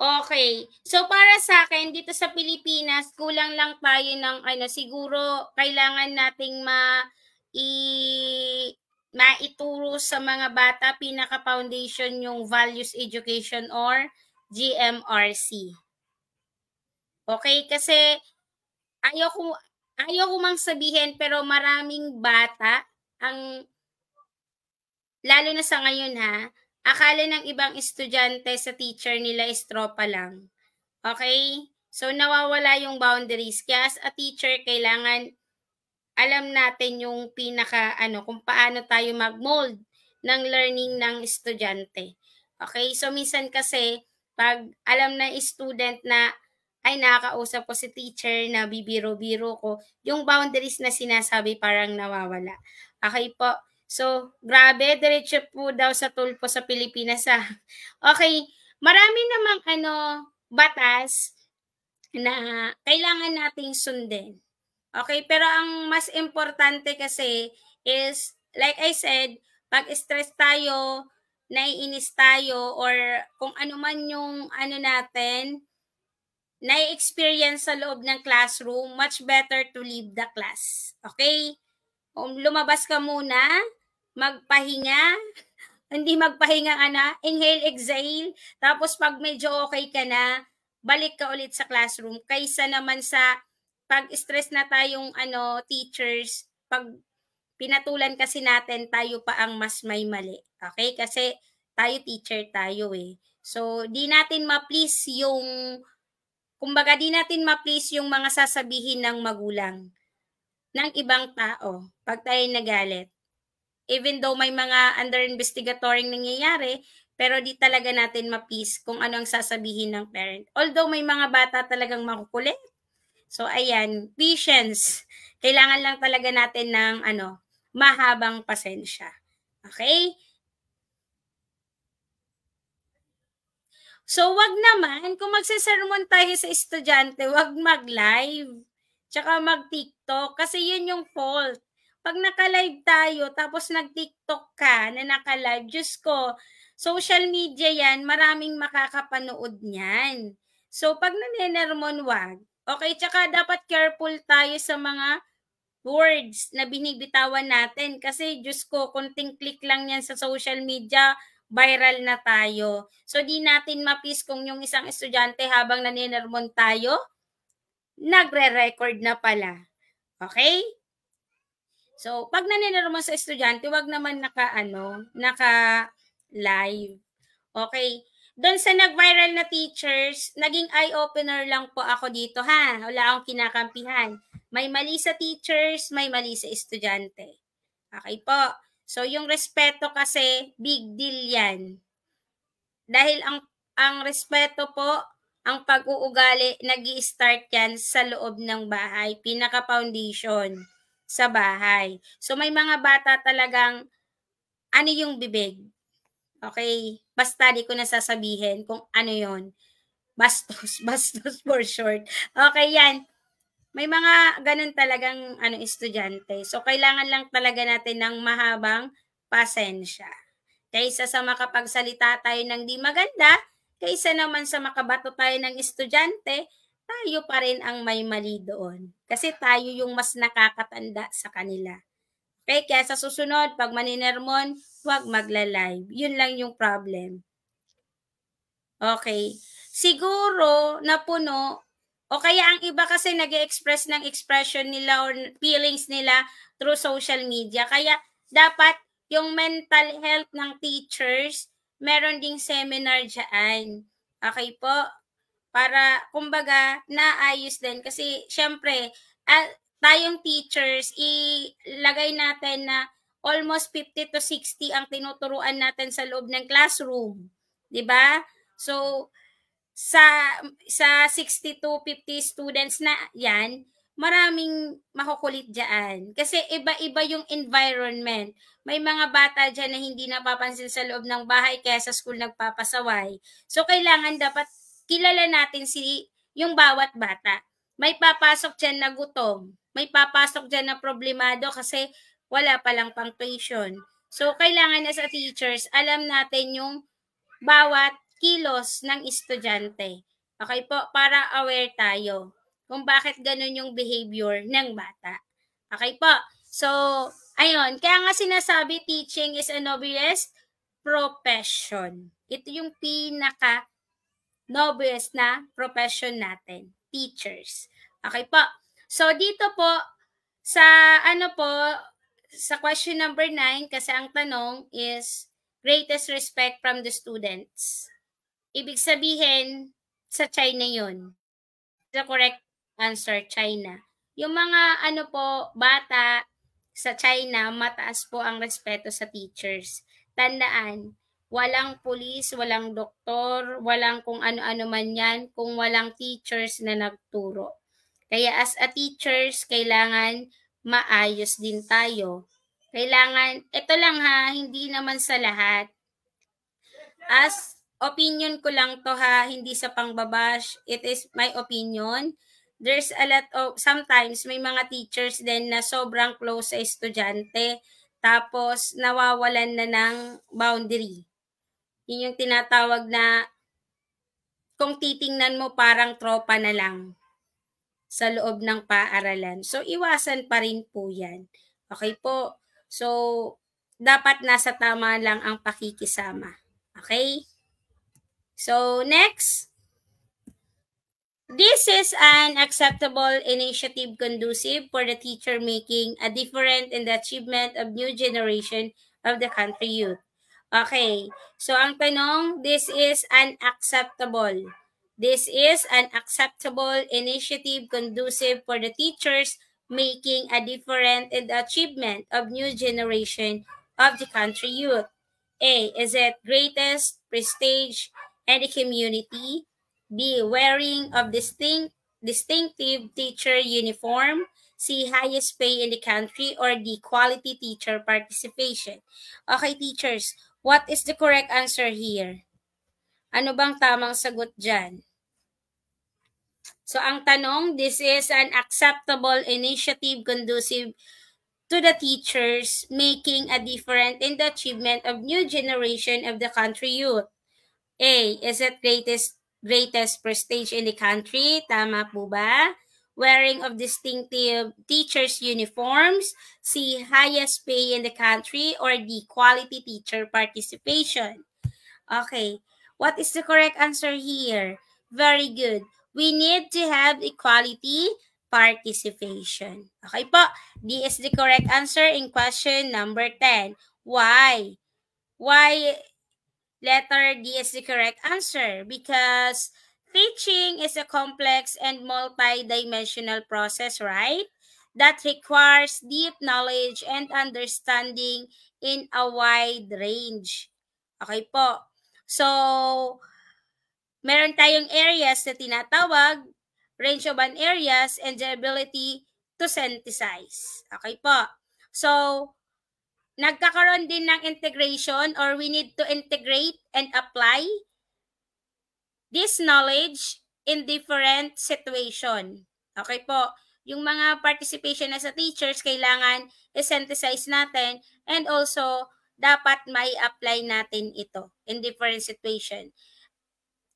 Okay. So para sa akin dito sa Pilipinas, kulang lang tayo ng ano siguro kailangan nating ma i maituro sa mga bata pinaka foundation yung values education or GMRC. Okay kasi ayoko ayoko mang sabihin pero maraming bata ang lalo na sa ngayon ha Akala ng ibang estudyante sa teacher nila is tropa lang. Okay? So, nawawala yung boundaries. Kaya as a teacher, kailangan alam natin yung pinaka, ano, kung paano tayo mag-mold ng learning ng estudyante. Okay? So, minsan kasi, pag alam na student na, ay, nakakausap ko si teacher na bibiro-biro ko, yung boundaries na sinasabi parang nawawala. Okay po. So, grabe, diretso po daw sa tulpo sa Pilipinas ha. Ah. Okay, marami namang ano, batas na kailangan nating sundin. Okay, pero ang mas importante kasi is, like I said, pag stress tayo, naiinis tayo, or kung ano man yung ano natin, na-experience sa loob ng classroom, much better to leave the class. Okay? Um, lumabas ka muna, magpahinga, hindi magpahinga ka na, inhale, exhale, tapos pag medyo okay ka na, balik ka ulit sa classroom kaysa naman sa pag stress na tayong ano teachers, pag pinatulan kasi natin tayo pa ang mas may mali. Okay? Kasi tayo teacher tayo eh. So, di natin ma-please yung kumbaga di natin ma-please yung mga sasabihin ng magulang ng ibang tao pag tayo nagalit even though may mga under investigatory nangyayari, pero di talaga natin mapis kung ano ang sasabihin ng parent. Although may mga bata talagang makukulit. So ayan, patience. Kailangan lang talaga natin ng ano, mahabang pasensya. Okay? So wag naman kung magsesermon tayo sa estudyante, wag mag-live. Tsaka mag-TikTok kasi yun yung fault pag naka-live tayo, tapos nag-TikTok ka na naka-live, Diyos ko, social media yan, maraming makakapanood niyan. So, pag nanenermon, wag. Okay, tsaka dapat careful tayo sa mga words na binibitawan natin. Kasi, Diyos ko, kunting click lang yan sa social media, viral na tayo. So, di natin mapis kung yung isang estudyante habang nanenermon tayo, nagre-record na pala. Okay? So, pag naninero mo sa estudyante, wag naman naka, ano, naka live. Okay. Doon sa nag-viral na teachers, naging eye-opener lang po ako dito, ha? Wala akong kinakampihan. May mali sa teachers, may mali sa estudyante. Okay po. So, yung respeto kasi, big deal yan. Dahil ang, ang respeto po, ang pag-uugali, nag start yan sa loob ng bahay, pinaka-foundation sa bahay. So may mga bata talagang ano yung bibig. Okay? Basta di ko nasasabihin kung ano yon Bastos, bastos for short. Okay, yan. May mga ganun talagang ano estudyante. So kailangan lang talaga natin ng mahabang pasensya. Kaysa sa makapagsalita tayo ng di maganda, kaysa naman sa makabato tayo ng estudyante, tayo pa rin ang may mali doon. Kasi tayo yung mas nakakatanda sa kanila. Okay, kaya sa susunod, pag maninermon, huwag magla-live. Yun lang yung problem. Okay. Siguro, napuno, o kaya ang iba kasi nag express ng expression nila or feelings nila through social media. Kaya dapat yung mental health ng teachers, meron ding seminar dyan. Okay po? para kumbaga naayos din kasi syempre uh, tayong teachers ilagay natin na almost 50 to 60 ang tinuturuan natin sa loob ng classroom, 'di ba? So sa sa 60 to 50 students na 'yan, maraming makukulit diyan kasi iba-iba yung environment. May mga bata diyan na hindi napapansin sa loob ng bahay kaya sa school nagpapasaway. So kailangan dapat kilala natin si yung bawat bata. May papasok dyan na gutom. May papasok dyan na problemado kasi wala palang pang tuition. So, kailangan na sa teachers, alam natin yung bawat kilos ng estudyante. Okay po? Para aware tayo kung bakit ganun yung behavior ng bata. Okay po? So, ayun. Kaya nga sinasabi, teaching is a noblest profession. Ito yung pinaka nobles na profession natin, teachers. Okay po. So dito po sa ano po sa question number 9 kasi ang tanong is greatest respect from the students. Ibig sabihin sa China 'yon. The correct answer China. Yung mga ano po bata sa China, mataas po ang respeto sa teachers. Tandaan, walang pulis, walang doktor, walang kung ano-ano man yan, kung walang teachers na nagturo. Kaya as a teachers, kailangan maayos din tayo. Kailangan, ito lang ha, hindi naman sa lahat. As opinion ko lang to ha, hindi sa pangbabash, it is my opinion. There's a lot of, sometimes may mga teachers din na sobrang close sa estudyante, tapos nawawalan na ng boundary yun yung tinatawag na kung titingnan mo parang tropa na lang sa loob ng paaralan. So, iwasan pa rin po yan. Okay po? So, dapat nasa tama lang ang pakikisama. Okay? So, next. This is an acceptable initiative conducive for the teacher making a different in the achievement of new generation of the country youth. Okay. So, ang tanong, this is unacceptable. This is an acceptable initiative conducive for the teachers making a different and achievement of new generation of the country youth. A. Is it greatest prestige and community? B. Wearing of distinct, distinctive teacher uniform. C. Highest pay in the country or D. quality teacher participation. Okay, teachers. What is the correct answer here? Ano bang tamang sagot dyan? So ang tanong, this is an acceptable initiative conducive to the teachers making a difference in the achievement of new generation of the country youth. A, is it greatest greatest prestige in the country? Tama po ba? wearing of distinctive teacher's uniforms, C, highest pay in the country, or D, quality teacher participation. Okay, what is the correct answer here? Very good. We need to have equality participation. Okay po, D is the correct answer in question number 10. Why? Why letter D is the correct answer? Because Teaching is a complex and multidimensional process, right? That requires deep knowledge and understanding in a wide range. Okay po. So, meron tayong areas na tinatawag, range of an areas, and the ability to synthesize. Okay po. So, nagkakaroon din ng integration or we need to integrate and apply this knowledge in different situation. Okay po? Yung mga participation na sa teachers, kailangan i-synthesize natin and also dapat may apply natin ito in different situation.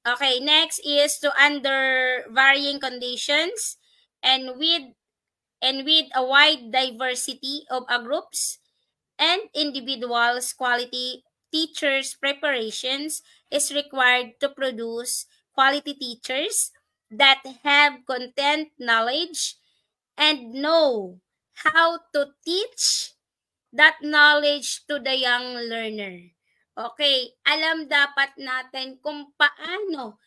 Okay, next is to under varying conditions and with and with a wide diversity of a groups and individuals quality teachers' preparations is required to produce quality teachers that have content knowledge and know how to teach that knowledge to the young learner. Okay, alam dapat natin kung paano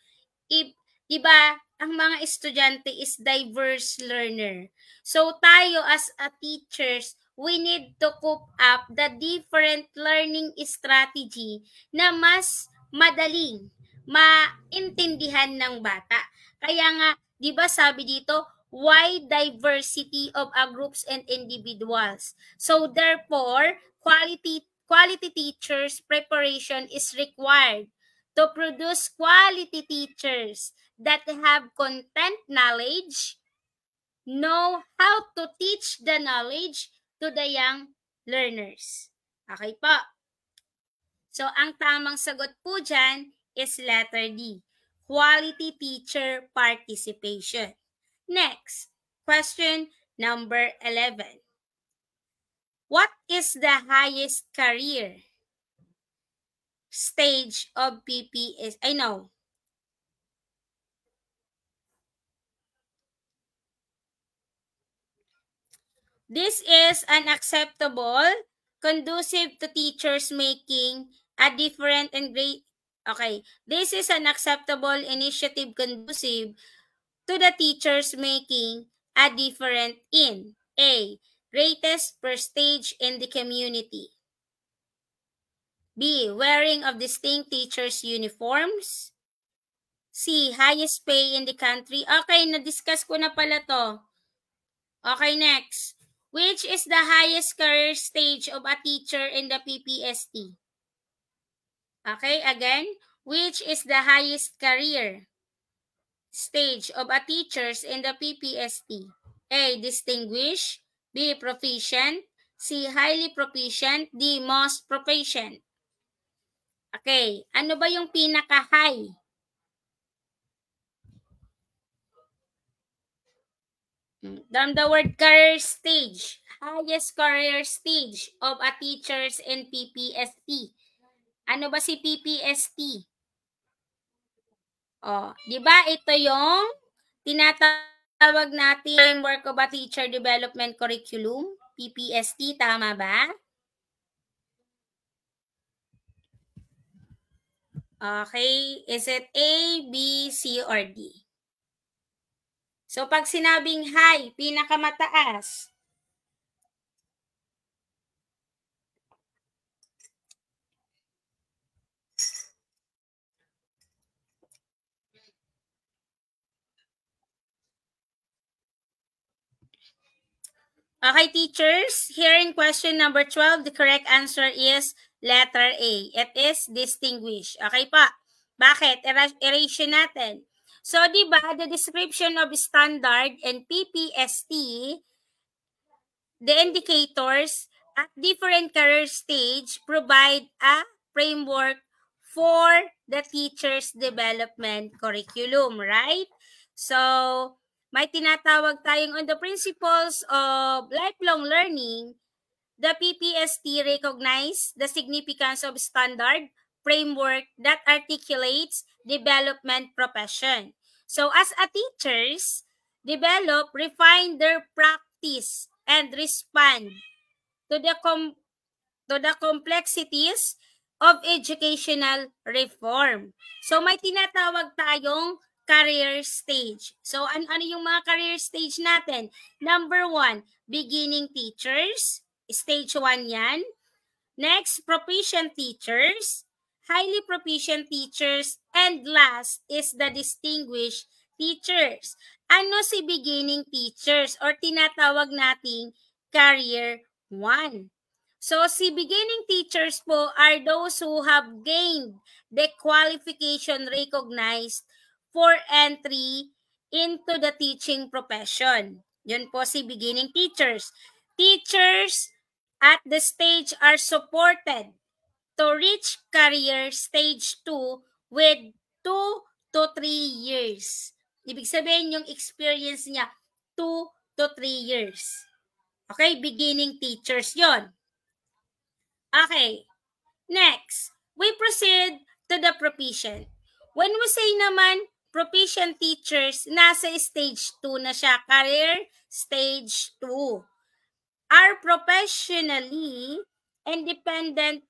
i- iba ang mga estudyante is diverse learner. So tayo as a teachers, we need to cope up the different learning strategy na mas madaling maintindihan ng bata. Kaya nga, 'di ba sabi dito, why diversity of uh, groups and individuals. So therefore, quality quality teachers preparation is required to produce quality teachers that have content knowledge, know how to teach the knowledge, to the young learners. Okay po. So, ang tamang sagot po dyan is letter D. Quality teacher participation. Next, question number 11. What is the highest career stage of PPS? I know, This is unacceptable, conducive to teachers making a different and great Okay, this is an acceptable initiative conducive to the teachers making a different in A. Greatest prestige in the community. B. Wearing of distinct teachers' uniforms. C. Highest pay in the country. Okay, na-discuss ko na pala to. Okay, next. Which is the highest career stage of a teacher in the PPST? Okay, again, which is the highest career stage of a teachers in the PPST? A. Distinguished. B. Proficient. C. Highly proficient. D. Most proficient. Okay, ano ba yung pinaka-high? Mm. From the word career stage, highest career stage of a teacher's in PPST. Ano ba si PPST? Oh, 'di ba ito 'yung tinatawag natin framework of a teacher development curriculum, PPST, tama ba? Okay, is it A, B, C, or D? So pag sinabing high, pinakamataas. Okay, teachers, here in question number 12, the correct answer is letter A. It is distinguish. Okay pa. Bakit? Erasure natin. So, di ba, the description of standard and PPST, e, the indicators at different career stage provide a framework for the teacher's development curriculum, right? So, may tinatawag tayong on the principles of lifelong learning, the PPST e recognize the significance of standard framework that articulates development profession. So as a teachers, develop, refine their practice and respond to the com to the complexities of educational reform. So may tinatawag tayong career stage. So an ano yung mga career stage natin? Number one, beginning teachers. Stage 1 yan. Next, proficient teachers. highly proficient teachers, and last is the distinguished teachers. Ano si beginning teachers or tinatawag nating career 1? So, si beginning teachers po are those who have gained the qualification recognized for entry into the teaching profession. Yun po si beginning teachers. Teachers at the stage are supported to reach career stage 2 with 2 to 3 years. Ibig sabihin yung experience niya 2 to 3 years. Okay, beginning teachers 'yon. Okay. Next, we proceed to the proficient. When we say naman proficient teachers, nasa stage 2 na siya, career stage 2 are professionally independent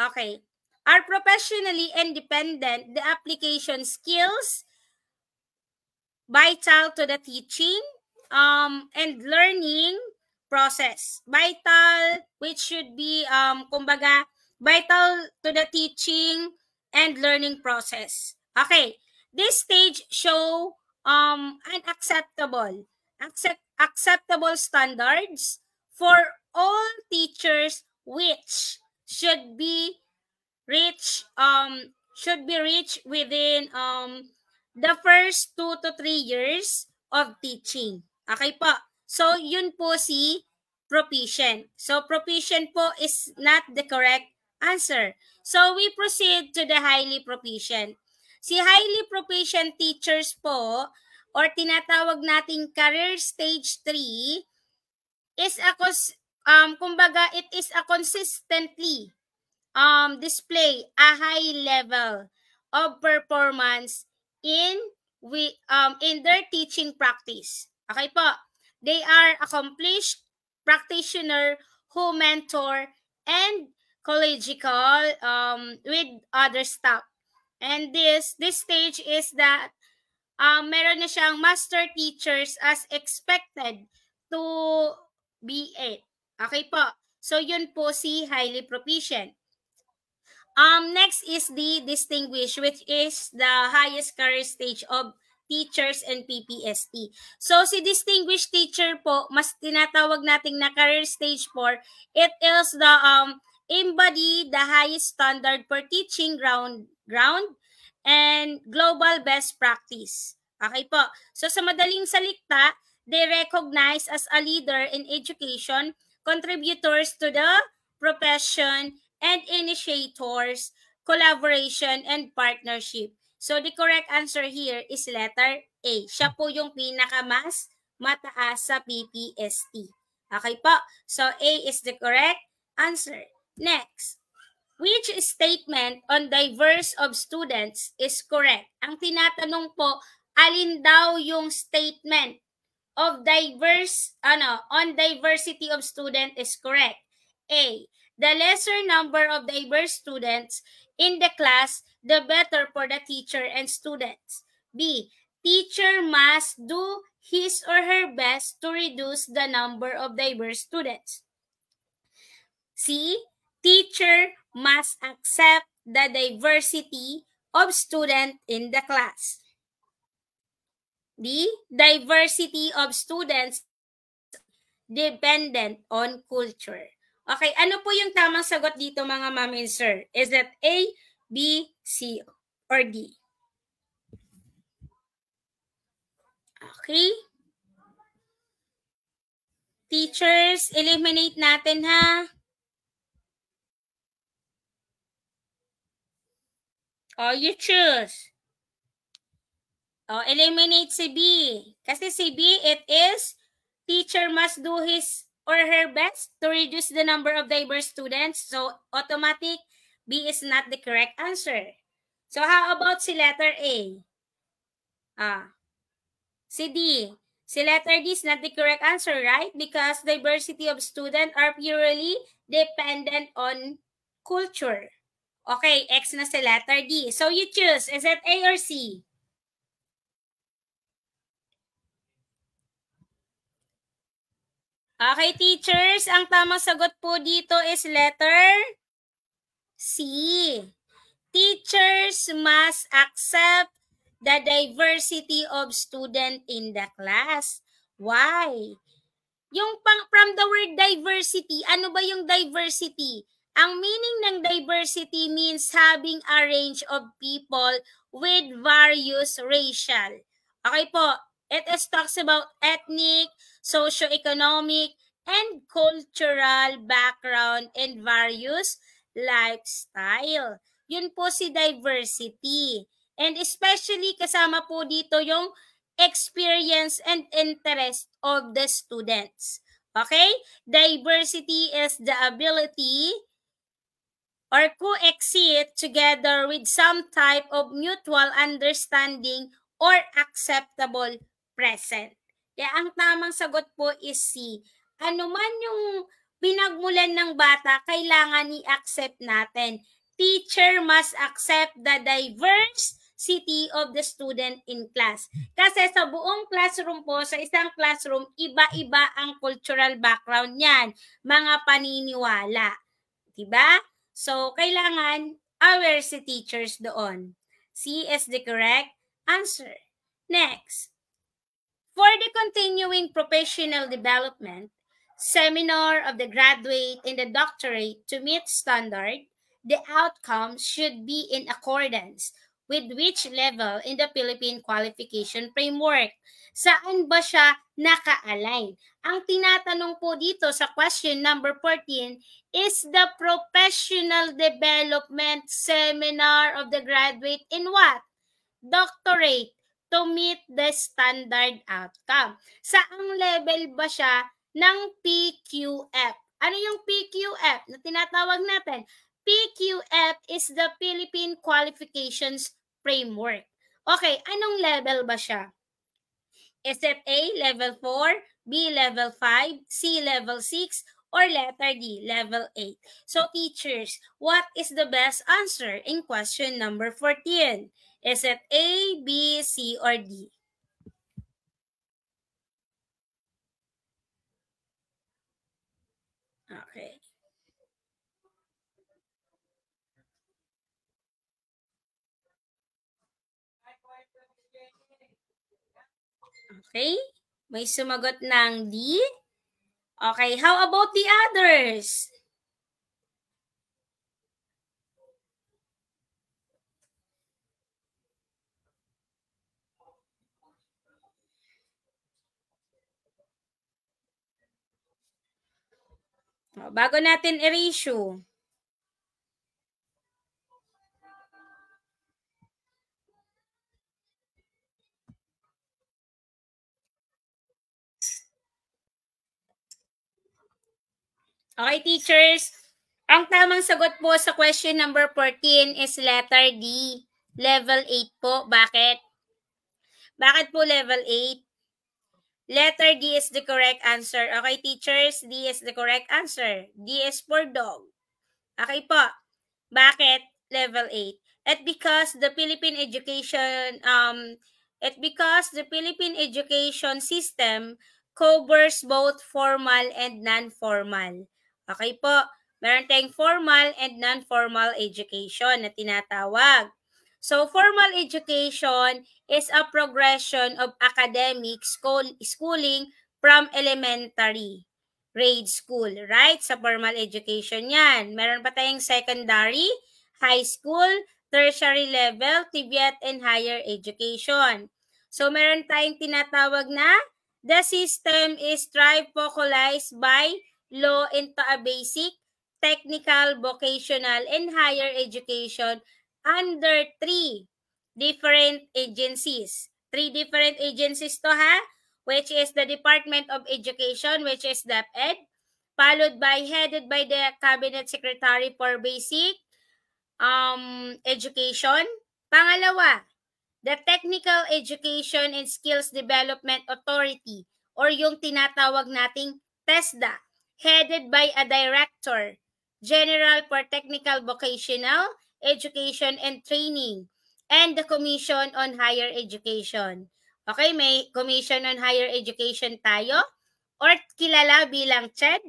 Okay. Are professionally independent the application skills vital to the teaching um, and learning process. Vital, which should be, um, kumbaga, vital to the teaching and learning process. Okay. This stage show um, unacceptable, accept, acceptable standards for all teachers which should be rich um should be rich within um the first 2 to 3 years of teaching. Okay po. So yun po si proficient. So proficient po is not the correct answer. So we proceed to the highly proficient. Si highly proficient teachers po or tinatawag nating career stage 3 is a cons- um, kumbaga, it is a consistently um, display a high level of performance in we um, in their teaching practice. Okay po. They are accomplished practitioner who mentor and collegial um, with other staff. And this this stage is that um, meron na siyang master teachers as expected to be it. Okay po. So yun po si highly proficient. Um, next is the distinguished, which is the highest career stage of teachers and PPST. So, si distinguished teacher po, mas tinatawag nating na career stage 4, it is the um, embody the highest standard for teaching ground, ground and global best practice. Okay po. So, sa madaling salikta, they recognize as a leader in education contributors to the profession, and initiators, collaboration, and partnership. So the correct answer here is letter A. Siya po yung pinakamas mataas sa PPST. Okay po. So A is the correct answer. Next, which statement on diverse of students is correct? Ang tinatanong po, alin daw yung statement of diverse ano on diversity of student is correct. A. The lesser number of diverse students in the class, the better for the teacher and students. B. Teacher must do his or her best to reduce the number of diverse students. C. Teacher must accept the diversity of student in the class. the diversity of students dependent on culture. Okay, ano po yung tamang sagot dito mga ma'am and sir? Is it A, B, C, or D? Okay. Teachers, eliminate natin ha. Oh, you choose. Oh, eliminate si B. Kasi si B, it is teacher must do his or her best to reduce the number of diverse students. So, automatic B is not the correct answer. So, how about si letter A? Ah. Si D. Si letter D is not the correct answer, right? Because diversity of student are purely dependent on culture. Okay, X na si letter D. So, you choose. Is it A or C? Okay, teachers, ang tamang sagot po dito is letter C. Teachers must accept the diversity of student in the class. Why? Yung pang, from the word diversity, ano ba yung diversity? Ang meaning ng diversity means having a range of people with various racial. Okay po, it is talks about ethnic, socioeconomic, and cultural background and various lifestyle. Yun po si diversity. And especially kasama po dito yung experience and interest of the students. Okay? Diversity is the ability or coexist together with some type of mutual understanding or acceptable present. Kaya eh, ang tamang sagot po is C. Ano man yung pinagmulan ng bata, kailangan i-accept natin. Teacher must accept the diverse city of the student in class. Kasi sa buong classroom po, sa isang classroom, iba-iba ang cultural background niyan, mga paniniwala. 'Di ba? So, kailangan aware si teachers doon. C is the correct answer. Next. For the continuing professional development, seminar of the graduate and the doctorate to meet standard, the outcomes should be in accordance with which level in the Philippine Qualification Framework. Saan ba siya naka-align? Ang tinatanong po dito sa question number 14 is the professional development seminar of the graduate in what? Doctorate to meet the standard outcome. Saang level ba siya ng PQF? Ano yung PQF na tinatawag natin? PQF is the Philippine Qualifications Framework. Okay, anong level ba siya? SFA level 4, B level 5, C level 6, or letter D, level 8. So teachers, what is the best answer in question number 14? Is it A, B, C, or D? Okay. Okay? May sumagot ng D. Okay, how about the others? Oh, bago natin i-reissue. Okay, teachers? Ang tamang sagot po sa question number 14 is letter D. Level 8 po. Bakit? Bakit po level 8? Letter D is the correct answer. Okay, teachers? D is the correct answer. D is for dog. Okay po. Bakit level 8? It because the Philippine education um it because the Philippine education system covers both formal and non-formal. Okay po. Meron tayong formal and non-formal education na tinatawag. So, formal education is a progression of academic school, schooling from elementary grade school, right? Sa formal education yan. Meron pa tayong secondary, high school, tertiary level, TVET, and higher education. So, meron tayong tinatawag na the system is trifocalized by law into a basic, technical, vocational, and higher education under three different agencies. Three different agencies to ha, which is the Department of Education, which is DepEd, followed by, headed by the Cabinet Secretary for Basic um, Education. Pangalawa, the Technical Education and Skills Development Authority or yung tinatawag nating TESDA headed by a director, General for Technical Vocational Education and Training, and the Commission on Higher Education. Okay, may Commission on Higher Education tayo or kilala bilang CHED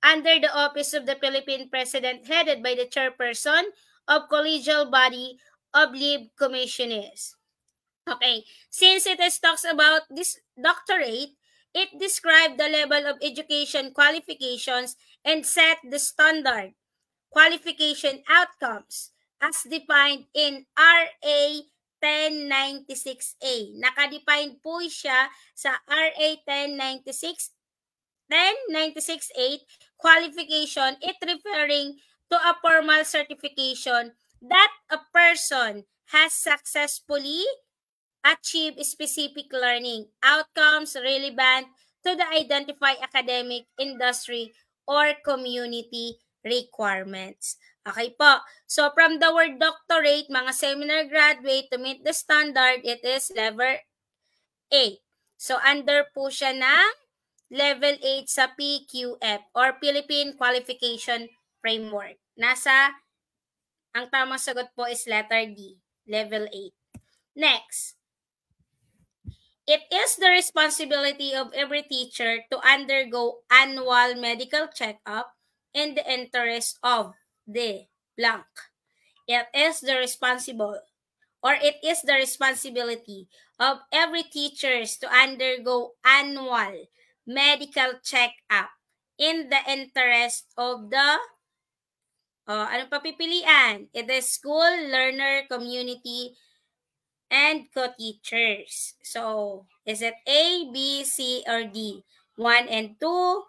under the Office of the Philippine President headed by the chairperson of collegial body of LIB commissioners. Okay, since it is talks about this doctorate, It described the level of education qualifications and set the standard qualification outcomes as defined in RA 1096A. Nakadefine po siya sa RA 1096 1096-8 qualification, it referring to a formal certification that a person has successfully achieve specific learning outcomes relevant to the identified academic, industry, or community requirements. Okay po. So from the word doctorate, mga seminar graduate, to meet the standard, it is level 8. So under po siya ng level 8 sa PQF or Philippine Qualification Framework. Nasa, ang tamang sagot po is letter D, level 8. Next. It is the responsibility of every teacher to undergo annual medical checkup in the interest of the blank. It is the responsible or it is the responsibility of every teachers to undergo annual medical check-up in the interest of the ano anong papipilian? It is school, learner, community, and co-teachers. So, is it A, B, C, or D? 1 and 2,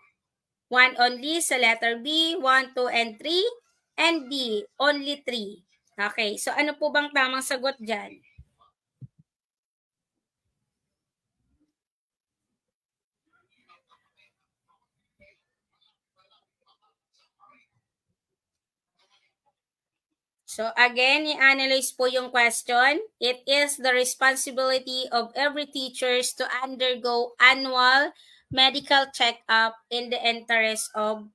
1 only sa letter B, 1, 2, and 3, and D, only 3. Okay, so ano po bang tamang sagot dyan? So again, i-analyze po yung question. It is the responsibility of every teachers to undergo annual medical checkup in the interest of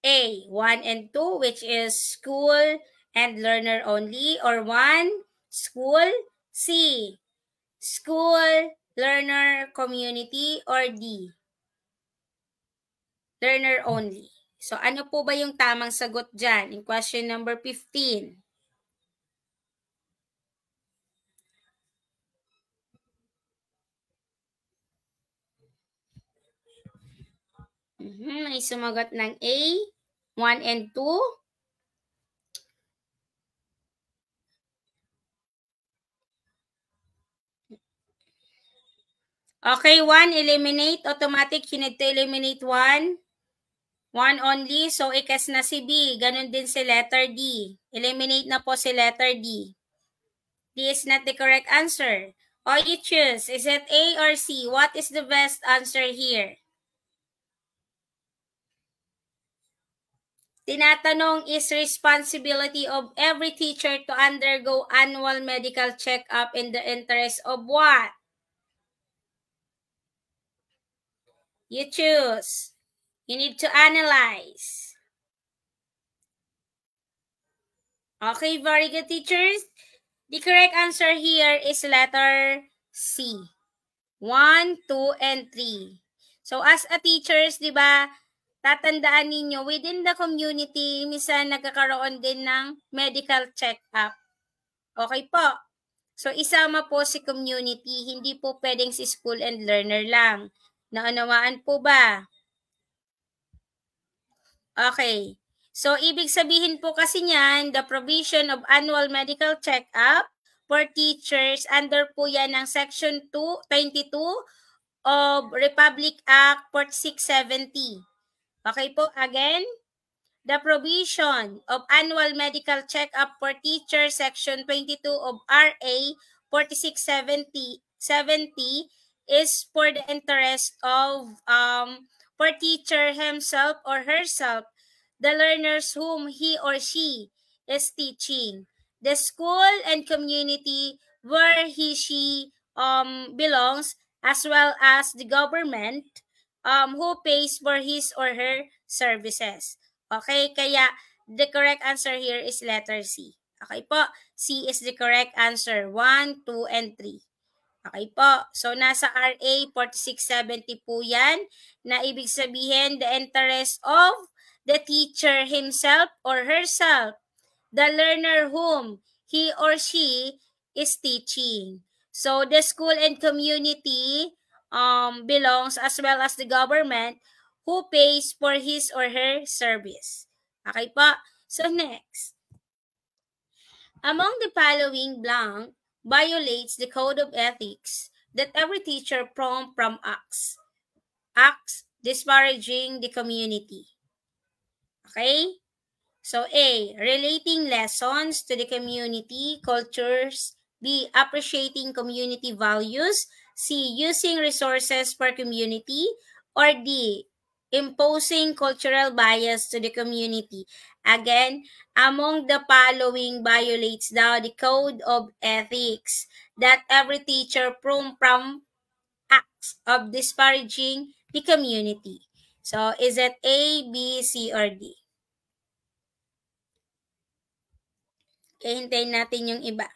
A, 1 and 2, which is school and learner only, or 1, school, C, school, learner, community, or D, learner only. So ano po ba yung tamang sagot dyan in question number 15? Mm-hmm. May sumagot ng A, 1 and 2. Okay, 1, eliminate. Automatic, you need to eliminate 1. One only, so ikes na si B. Ganun din si letter D. Eliminate na po si letter D. D is not the correct answer. Or you choose, is it A or C? What is the best answer here? Tinatanong is responsibility of every teacher to undergo annual medical check-up in the interest of what? You choose. You need to analyze. Okay, very good, teachers. The correct answer here is letter C. 1, 2, and 3. So, as a teachers, di ba, tatandaan ninyo, within the community, minsan nagkakaroon din ng medical check-up. Okay po. So, isama po si community, hindi po pwedeng si school and learner lang. Naunawaan po ba? Okay. So, ibig sabihin po kasi niyan, the provision of annual medical check-up for teachers under po yan ng Section 22 of Republic Act 4670. Okay po, again, the provision of annual medical check-up for teachers Section 22 of RA 4670 70 is for the interest of um, for teacher himself or herself, the learners whom he or she is teaching, the school and community where he she um, belongs, as well as the government um, who pays for his or her services. Okay, kaya the correct answer here is letter C. Okay po, C is the correct answer, 1, 2, and 3. Okay po. So, nasa RA 4670 po yan na ibig sabihin the interest of the teacher himself or herself, the learner whom he or she is teaching. So, the school and community um, belongs as well as the government who pays for his or her service. Okay po. So, next. Among the following blank, violates the code of ethics that every teacher prompt from acts, acts disparaging the community. Okay? So A, relating lessons to the community, cultures. B, appreciating community values. C, using resources for community. Or D, imposing cultural bias to the community. Again, among the following violates now the code of ethics that every teacher from from acts of disparaging the community. So, is it A, B, C, or D? Okay, hintayin natin yung iba.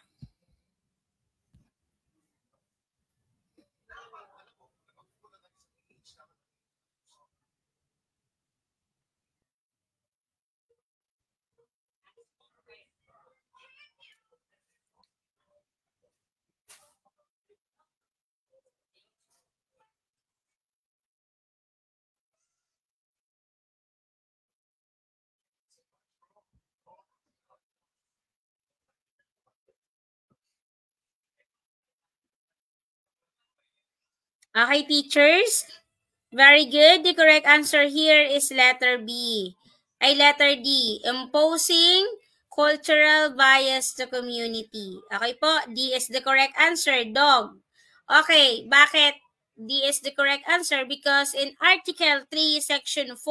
Okay, teachers? Very good. The correct answer here is letter B. Ay, letter D. Imposing cultural bias to community. Okay po, D is the correct answer. Dog. Okay, bakit D is the correct answer? Because in Article 3, Section 4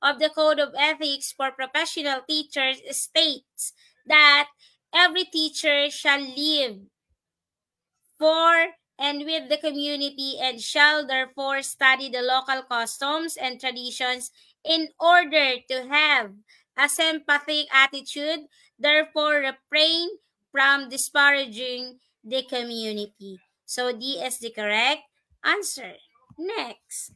of the Code of Ethics for Professional Teachers states that every teacher shall live for and with the community and shall therefore study the local customs and traditions in order to have a sympathetic attitude, therefore refrain from disparaging the community. So D is the correct answer. Next,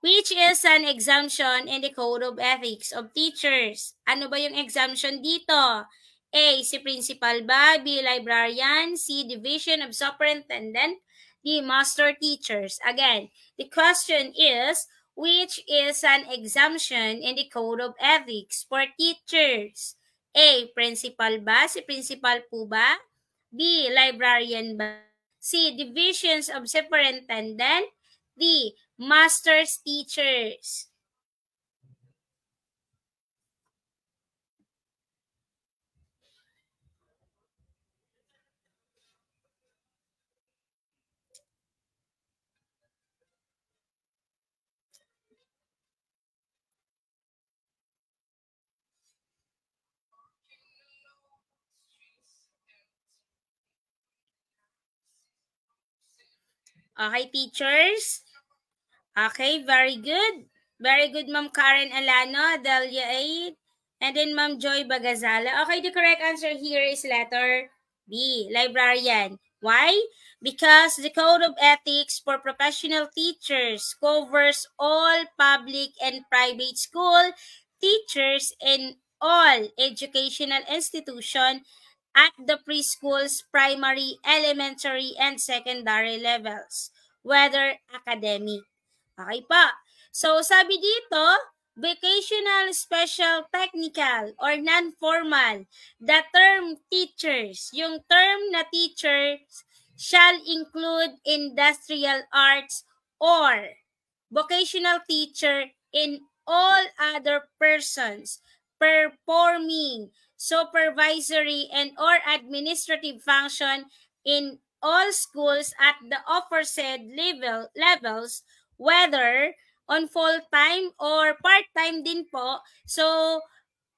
which is an exemption in the Code of Ethics of Teachers? Ano ba yung exemption dito? A. Si Principal ba? B. Librarian. C. Division of Superintendent. D. Master Teachers. Again, the question is, which is an exemption in the Code of Ethics for teachers? A. Principal ba? Si Principal po ba? B. Librarian ba? C. Divisions of Superintendent. D. Master's Teachers. Okay, teachers? Okay, very good. Very good, Ma'am Karen Alano, Delia Aid, And then Ma'am Joy Bagazala. Okay, the correct answer here is letter B, librarian. Why? Because the Code of Ethics for Professional Teachers covers all public and private school teachers in all educational institution at the preschool's primary, elementary, and secondary levels, whether academic. Okay pa. So, sabi dito, vocational, special, technical, or non-formal, the term teachers, yung term na teachers shall include industrial arts or vocational teacher in all other persons performing supervisory and or administrative function in all schools at the aforesaid level levels whether on full time or part time din po so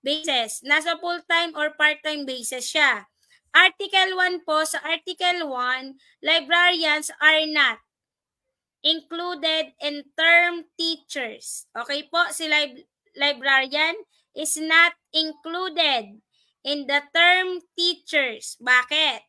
basis nasa full time or part time basis siya Article 1 po, sa Article 1, librarians are not included in term teachers. Okay po, si lib- librarian, is not included in the term teachers. Bakit?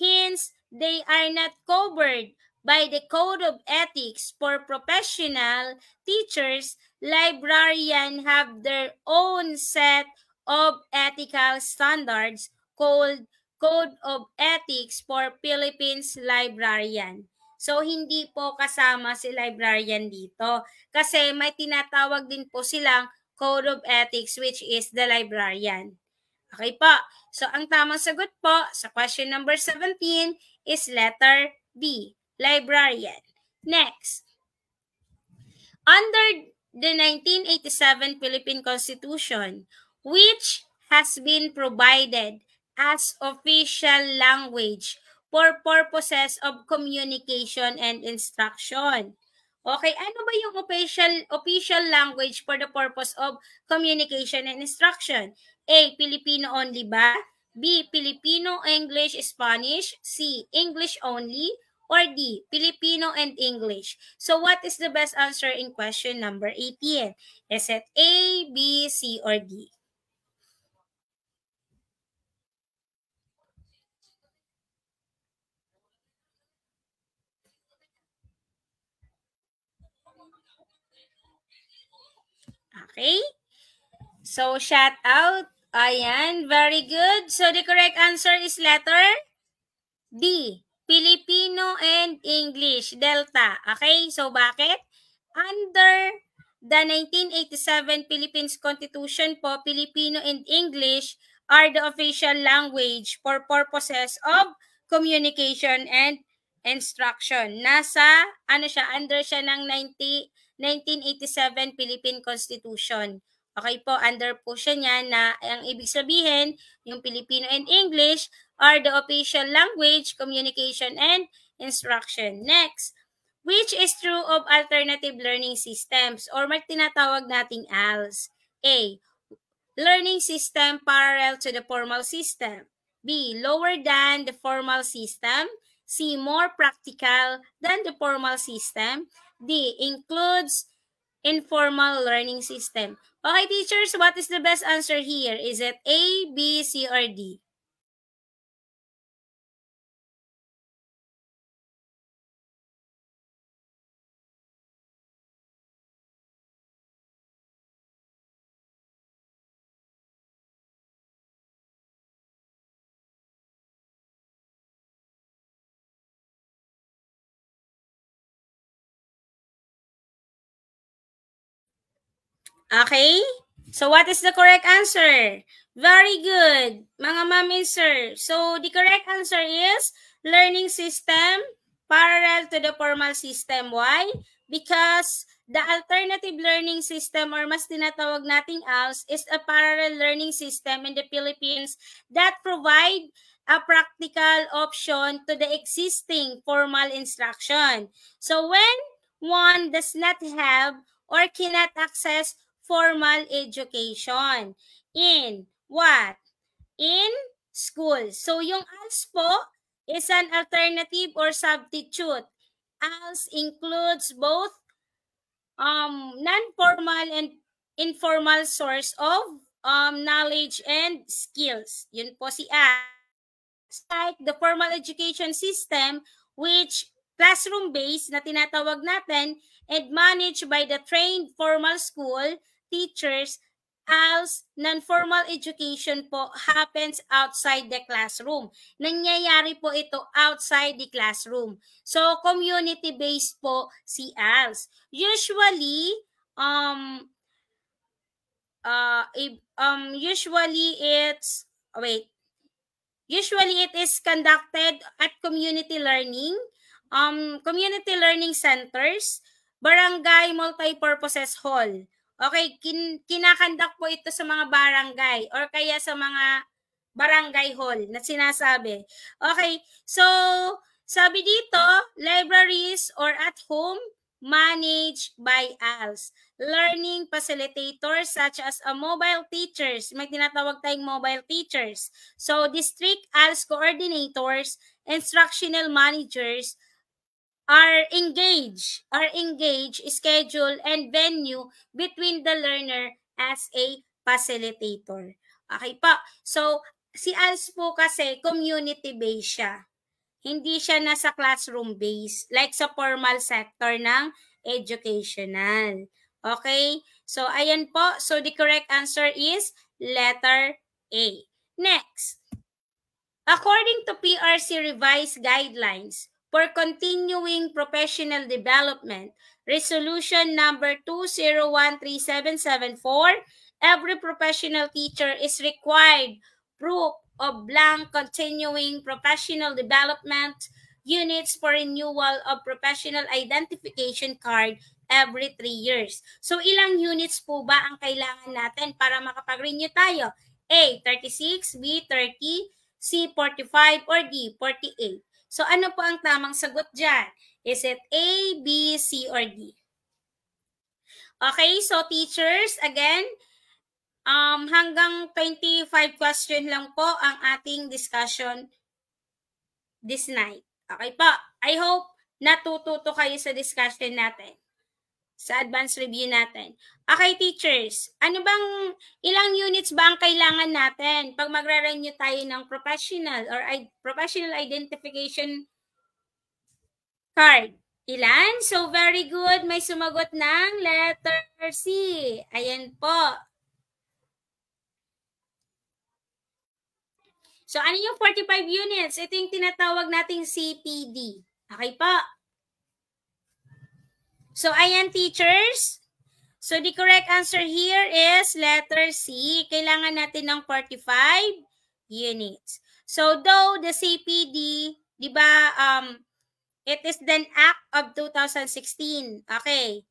Hence, they are not covered by the Code of Ethics for professional teachers. Librarians have their own set of ethical standards called Code of Ethics for Philippines Librarian. So, hindi po kasama si librarian dito. Kasi may tinatawag din po silang Code of Ethics which is the librarian. Okay po. So, ang tamang sagot po sa question number 17 is letter B, librarian. Next. Under the 1987 Philippine Constitution, which has been provided as official language for purposes of communication and instruction. Okay, ano ba yung official official language for the purpose of communication and instruction? A. Filipino only ba? B. Filipino, English, Spanish. C. English only. Or D. Filipino and English. So what is the best answer in question number 18? Is it A, B, C, or D? Okay? So, shout out. Ayan, very good. So, the correct answer is letter D. Filipino and English, Delta. Okay? So, bakit? Under the 1987 Philippines Constitution po, Filipino and English are the official language for purposes of communication and instruction. Nasa, ano siya, under siya ng 90, 1987 Philippine Constitution. Okay po, under po siya niyan na ang ibig sabihin, yung Filipino and English are the official language, communication, and instruction. Next, which is true of alternative learning systems or mag tinatawag nating ALS. A. Learning system parallel to the formal system. B. Lower than the formal system. C. More practical than the formal system. D. Includes informal learning system. Okay, teachers, what is the best answer here? Is it A, B, C, or D? Okay? So what is the correct answer? Very good, mga ma'am and sir. So the correct answer is learning system parallel to the formal system. Why? Because the alternative learning system or mas tinatawag nating ALS is a parallel learning system in the Philippines that provide a practical option to the existing formal instruction. So when one does not have or cannot access formal education. In what? In school. So yung ALS po is an alternative or substitute. ALS includes both um, non-formal and informal source of um, knowledge and skills. Yun po si ALS. Like the formal education system which classroom-based na tinatawag natin and managed by the trained formal school teachers as non-formal education po happens outside the classroom. Nangyayari po ito outside the classroom. So, community-based po si ALS. Usually, um, uh, um, usually it's, wait, usually it is conducted at community learning, um, community learning centers, barangay multipurposes hall, Okay, kin kinakandak po ito sa mga barangay or kaya sa mga barangay hall na sinasabi. Okay, so sabi dito, libraries or at home managed by ALS. Learning facilitators such as a mobile teachers, may tinatawag tayong mobile teachers. So district ALS coordinators, instructional managers, are engage are engage schedule, and venue between the learner as a facilitator. Okay po. So, si ALS po kasi community-based siya. Hindi siya nasa classroom-based, like sa formal sector ng educational. Okay? So, ayan po. So, the correct answer is letter A. Next. According to PRC revised guidelines, for continuing professional development, resolution number 2013774, every professional teacher is required proof of blank continuing professional development units for renewal of professional identification card every 3 years. So ilang units po ba ang kailangan natin para makapag-renew tayo? A, 36, B, 30, C, 45, or D, 48? So ano po ang tamang sagot dyan? Is it A, B, C, or D? Okay, so teachers, again, um, hanggang 25 question lang po ang ating discussion this night. Okay po, I hope natututo kayo sa discussion natin sa advanced review natin. Okay, teachers, ano bang, ilang units ba ang kailangan natin pag magre-renew tayo ng professional or professional identification card? Ilan? So, very good. May sumagot ng letter C. Ayan po. So, ano yung 45 units? Ito yung tinatawag nating CPD. Okay po. So, ayan teachers. So, the correct answer here is letter C. Kailangan natin ng 45 units. So, though the CPD, di ba, um, it is then Act of 2016. Okay.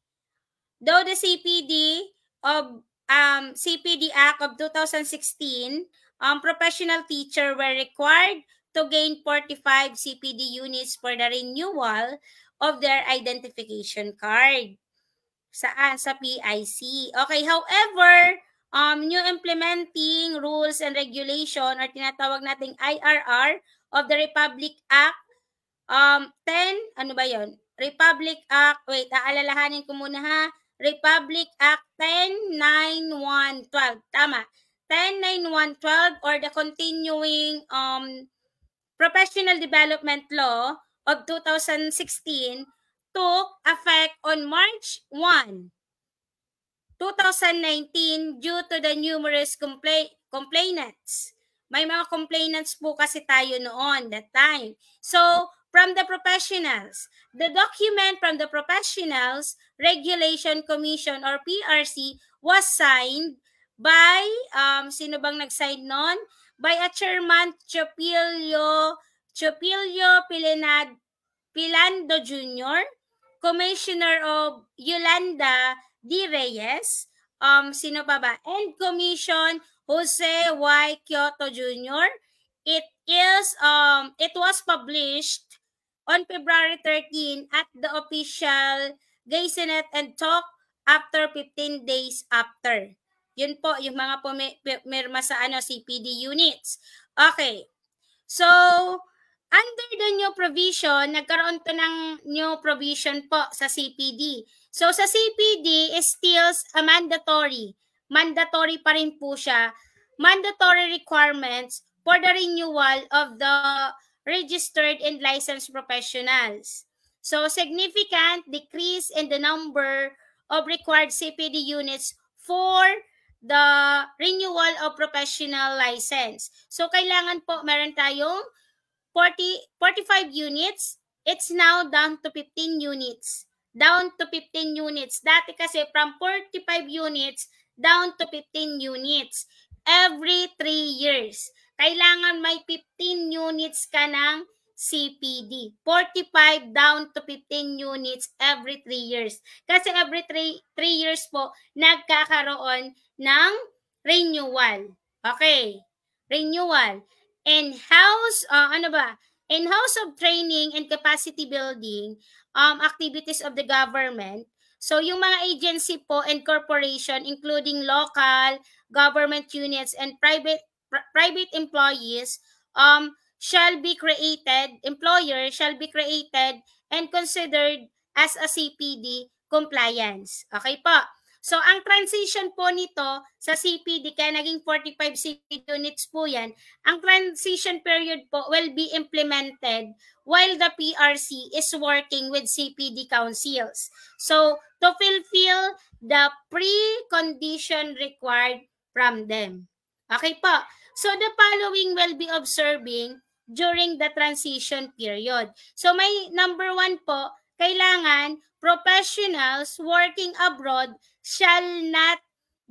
Though the CPD of um, CPD Act of 2016, um, professional teacher were required to gain 45 CPD units for the renewal of their identification card. sa ah, Sa PIC. Okay, however, um, new implementing rules and regulation or tinatawag nating IRR of the Republic Act um, 10, ano ba yon? Republic Act, wait, aalalahanin ko muna ha. Republic Act 10912, tama. 109112 or the continuing um, professional development law of 2016 took effect on March 1, 2019 due to the numerous compla- complainants. May mga complainants po kasi tayo noon that time. So, from the professionals. The document from the Professionals Regulation Commission or PRC was signed by, um, sino bang nag-sign noon? By a chairman, Chapilio Chopilio Pilinad Pilando Jr., Commissioner of Yolanda D. Reyes, um, sino pa ba? And Commission Jose Y. Kyoto Jr. It is, um, it was published on February 13 at the official Gay Senate and Talk after 15 days after. Yun po, yung mga pumirma sa ano, CPD units. Okay. So, under the new provision, nagkaroon to ng new provision po sa CPD. So sa CPD is still a mandatory. Mandatory pa rin po siya. Mandatory requirements for the renewal of the registered and licensed professionals. So significant decrease in the number of required CPD units for the renewal of professional license. So kailangan po meron tayong 40, 45 units, it's now down to 15 units. Down to 15 units. Dati kasi from 45 units, down to 15 units. Every 3 years. Kailangan may 15 units ka ng CPD. 45 down to 15 units every 3 years. Kasi every 3, 3 years po, nagkakaroon ng renewal. Okay, renewal in-house, uh, ah, ano ba, in-house of training and capacity building um, activities of the government. So yung mga agency po and corporation including local government units and private pr private employees um, shall be created, employer shall be created and considered as a CPD compliance. Okay po. So ang transition po nito sa CPD, kaya naging 45 CPD units po yan, ang transition period po will be implemented while the PRC is working with CPD councils. So to fulfill the precondition required from them. Okay po. So the following will be observing during the transition period. So may number one po, kailangan professionals working abroad shall not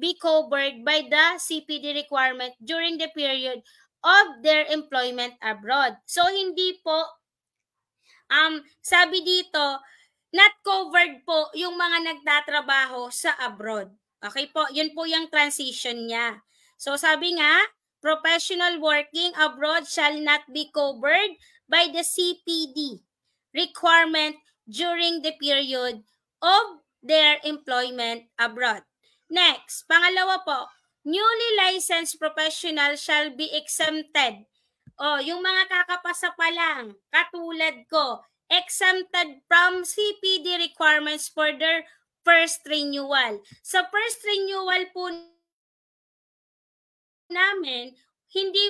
be covered by the CPD requirement during the period of their employment abroad. So, hindi po, um, sabi dito, not covered po yung mga nagtatrabaho sa abroad. Okay po, yun po yung transition niya. So, sabi nga, professional working abroad shall not be covered by the CPD requirement during the period of their employment abroad. Next, pangalawa po, newly licensed professional shall be exempted. O, oh, yung mga kakapasa pa lang, katulad ko, exempted from CPD requirements for their first renewal. Sa first renewal po namin, hindi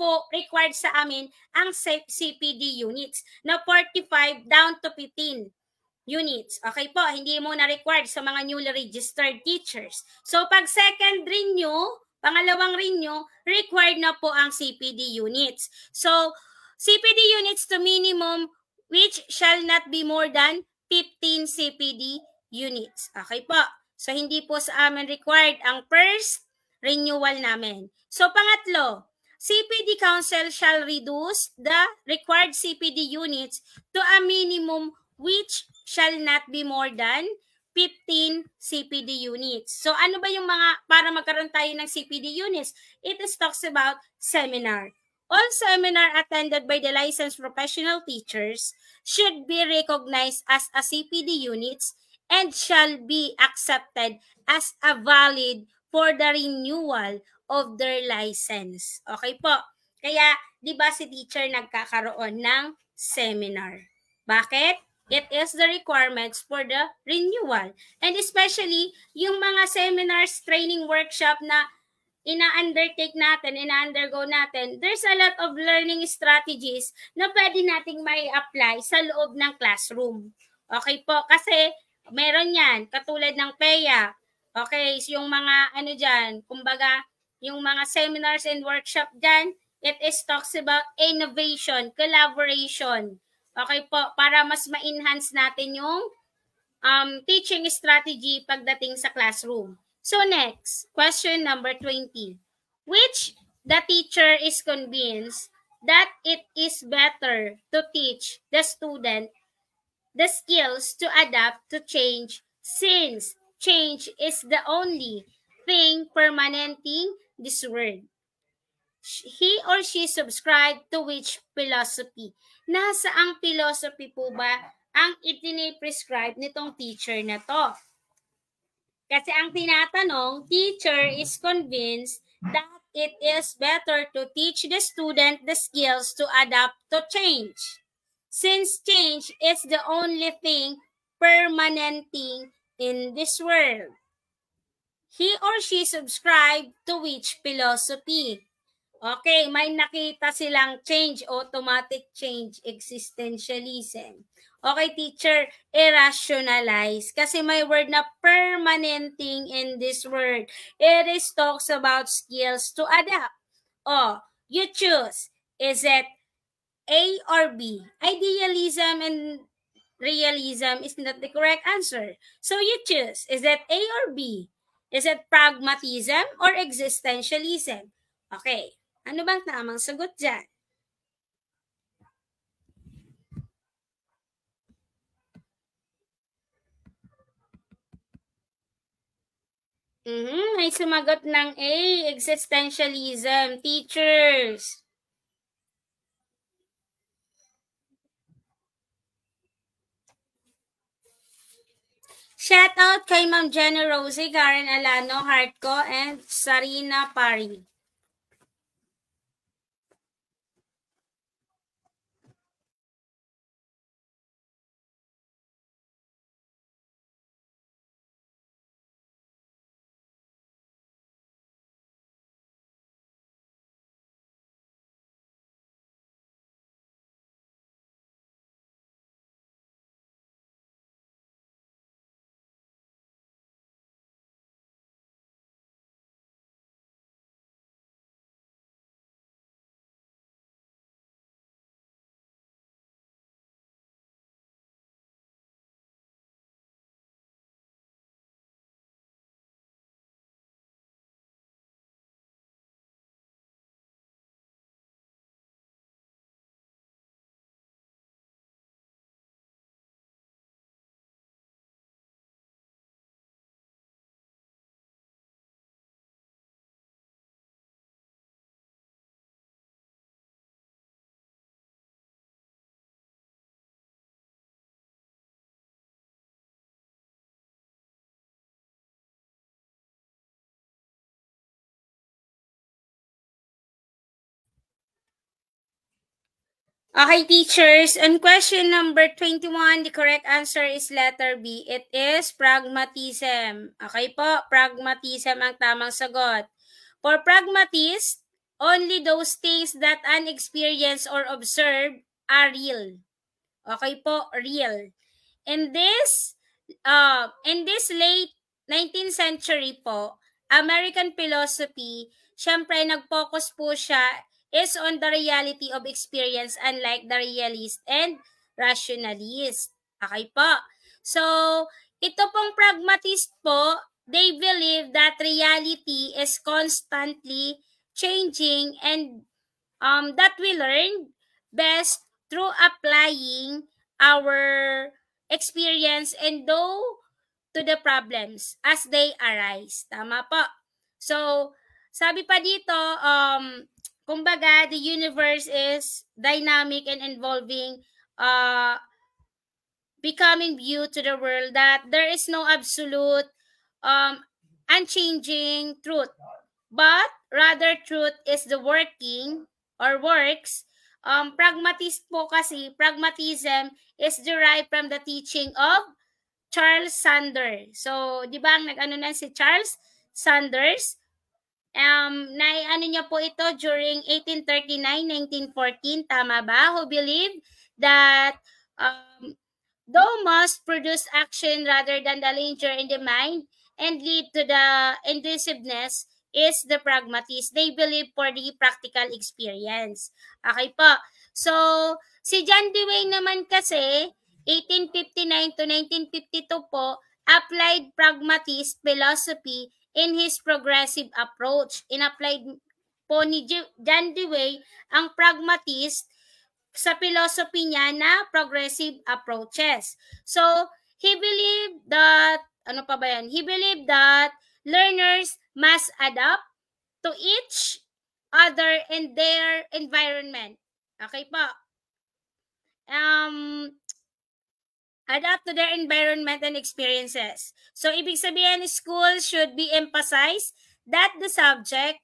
po required sa amin ang CPD units na 45 down to 15 units. Okay po, hindi mo na required sa mga newly registered teachers. So pag second renew, pangalawang renew, required na po ang CPD units. So CPD units to minimum which shall not be more than 15 CPD units. Okay po. So hindi po sa amin required ang first renewal namin. So pangatlo, CPD Council shall reduce the required CPD units to a minimum which shall not be more than 15 CPD units. So ano ba yung mga, para magkaroon tayo ng CPD units? It is talks about seminar. All seminar attended by the licensed professional teachers should be recognized as a CPD units and shall be accepted as a valid for the renewal of their license. Okay po? Kaya, di ba si teacher nagkakaroon ng seminar? Bakit? It is the requirements for the renewal. And especially, yung mga seminars, training workshop na ina-undertake natin, ina-undergo natin, there's a lot of learning strategies na pwede nating may apply sa loob ng classroom. Okay po? Kasi meron yan, katulad ng PEA, Okay, so yung mga ano dyan, kumbaga, yung mga seminars and workshop dyan, it is talks about innovation, collaboration. Okay po, para mas ma-enhance natin yung um, teaching strategy pagdating sa classroom. So next, question number 20. Which the teacher is convinced that it is better to teach the student the skills to adapt to change since change is the only thing permanenting this world. He or she subscribed to which philosophy? Nasa ang philosophy po ba ang itiniprescribe nitong teacher na to? Kasi ang tinatanong, teacher is convinced that it is better to teach the student the skills to adapt to change. Since change is the only thing permanenting in this world. He or she subscribe to which philosophy? Okay, may nakita silang change, automatic change, existentialism. Okay, teacher, irrationalize. Kasi may word na permanenting in this word. It is talks about skills to adapt. Oh, you choose. Is it A or B? Idealism and realism is not the correct answer. So you choose, is that A or B? Is it pragmatism or existentialism? Okay, ano bang tamang sagot dyan? Mm-hmm. May sumagot ng A, existentialism, teachers. Shout out kay Ma'am Jenna Rosie, Karen Alano, Hartco, and Sarina Pari. Okay, teachers. On question number 21, the correct answer is letter B. It is pragmatism. Okay po, pragmatism ang tamang sagot. For pragmatist, only those things that an experience or observe are real. Okay po, real. In this, uh, in this late 19th century po, American philosophy, syempre nag-focus po siya is on the reality of experience unlike the realist and rationalist. Okay po. So, ito pong pragmatist po, they believe that reality is constantly changing and um, that we learn best through applying our experience and though to the problems as they arise. Tama po. So, sabi pa dito, um, Kumbaga, the universe is dynamic and involving uh, becoming view to the world that there is no absolute um, unchanging truth. But rather truth is the working or works. Um, pragmatist po kasi, pragmatism is derived from the teaching of Charles Sanders. So, di ba ang nag-ano na si Charles Sanders? Um, na ano niya po ito during 1839, 1914, tama ba? Who believe that um, though must produce action rather than the danger in the mind and lead to the indecisiveness is the pragmatist. They believe for the practical experience. Okay po. So, si John Dewey naman kasi, 1859 to 1952 po, applied pragmatist philosophy in his progressive approach. Inapplied po ni John Dewey ang pragmatist sa philosophy niya na progressive approaches. So, he believed that, ano pa ba yan? He believed that learners must adapt to each other and their environment. Okay po. Um, adapt to their environment and experiences. So, ibig sabihin, school should be emphasized that the subject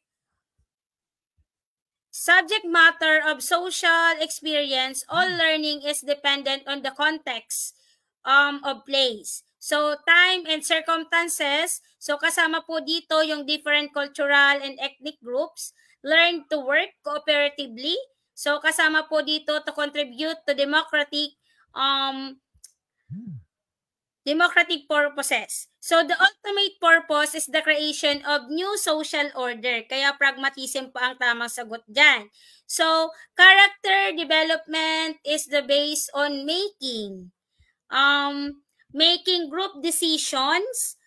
Subject matter of social experience, all hmm. learning is dependent on the context um, of place. So, time and circumstances. So, kasama po dito yung different cultural and ethnic groups. Learn to work cooperatively. So, kasama po dito to contribute to democratic um, democratic purposes. So the ultimate purpose is the creation of new social order. Kaya pragmatism po ang tamang sagot dyan. So character development is the base on making. Um, making group decisions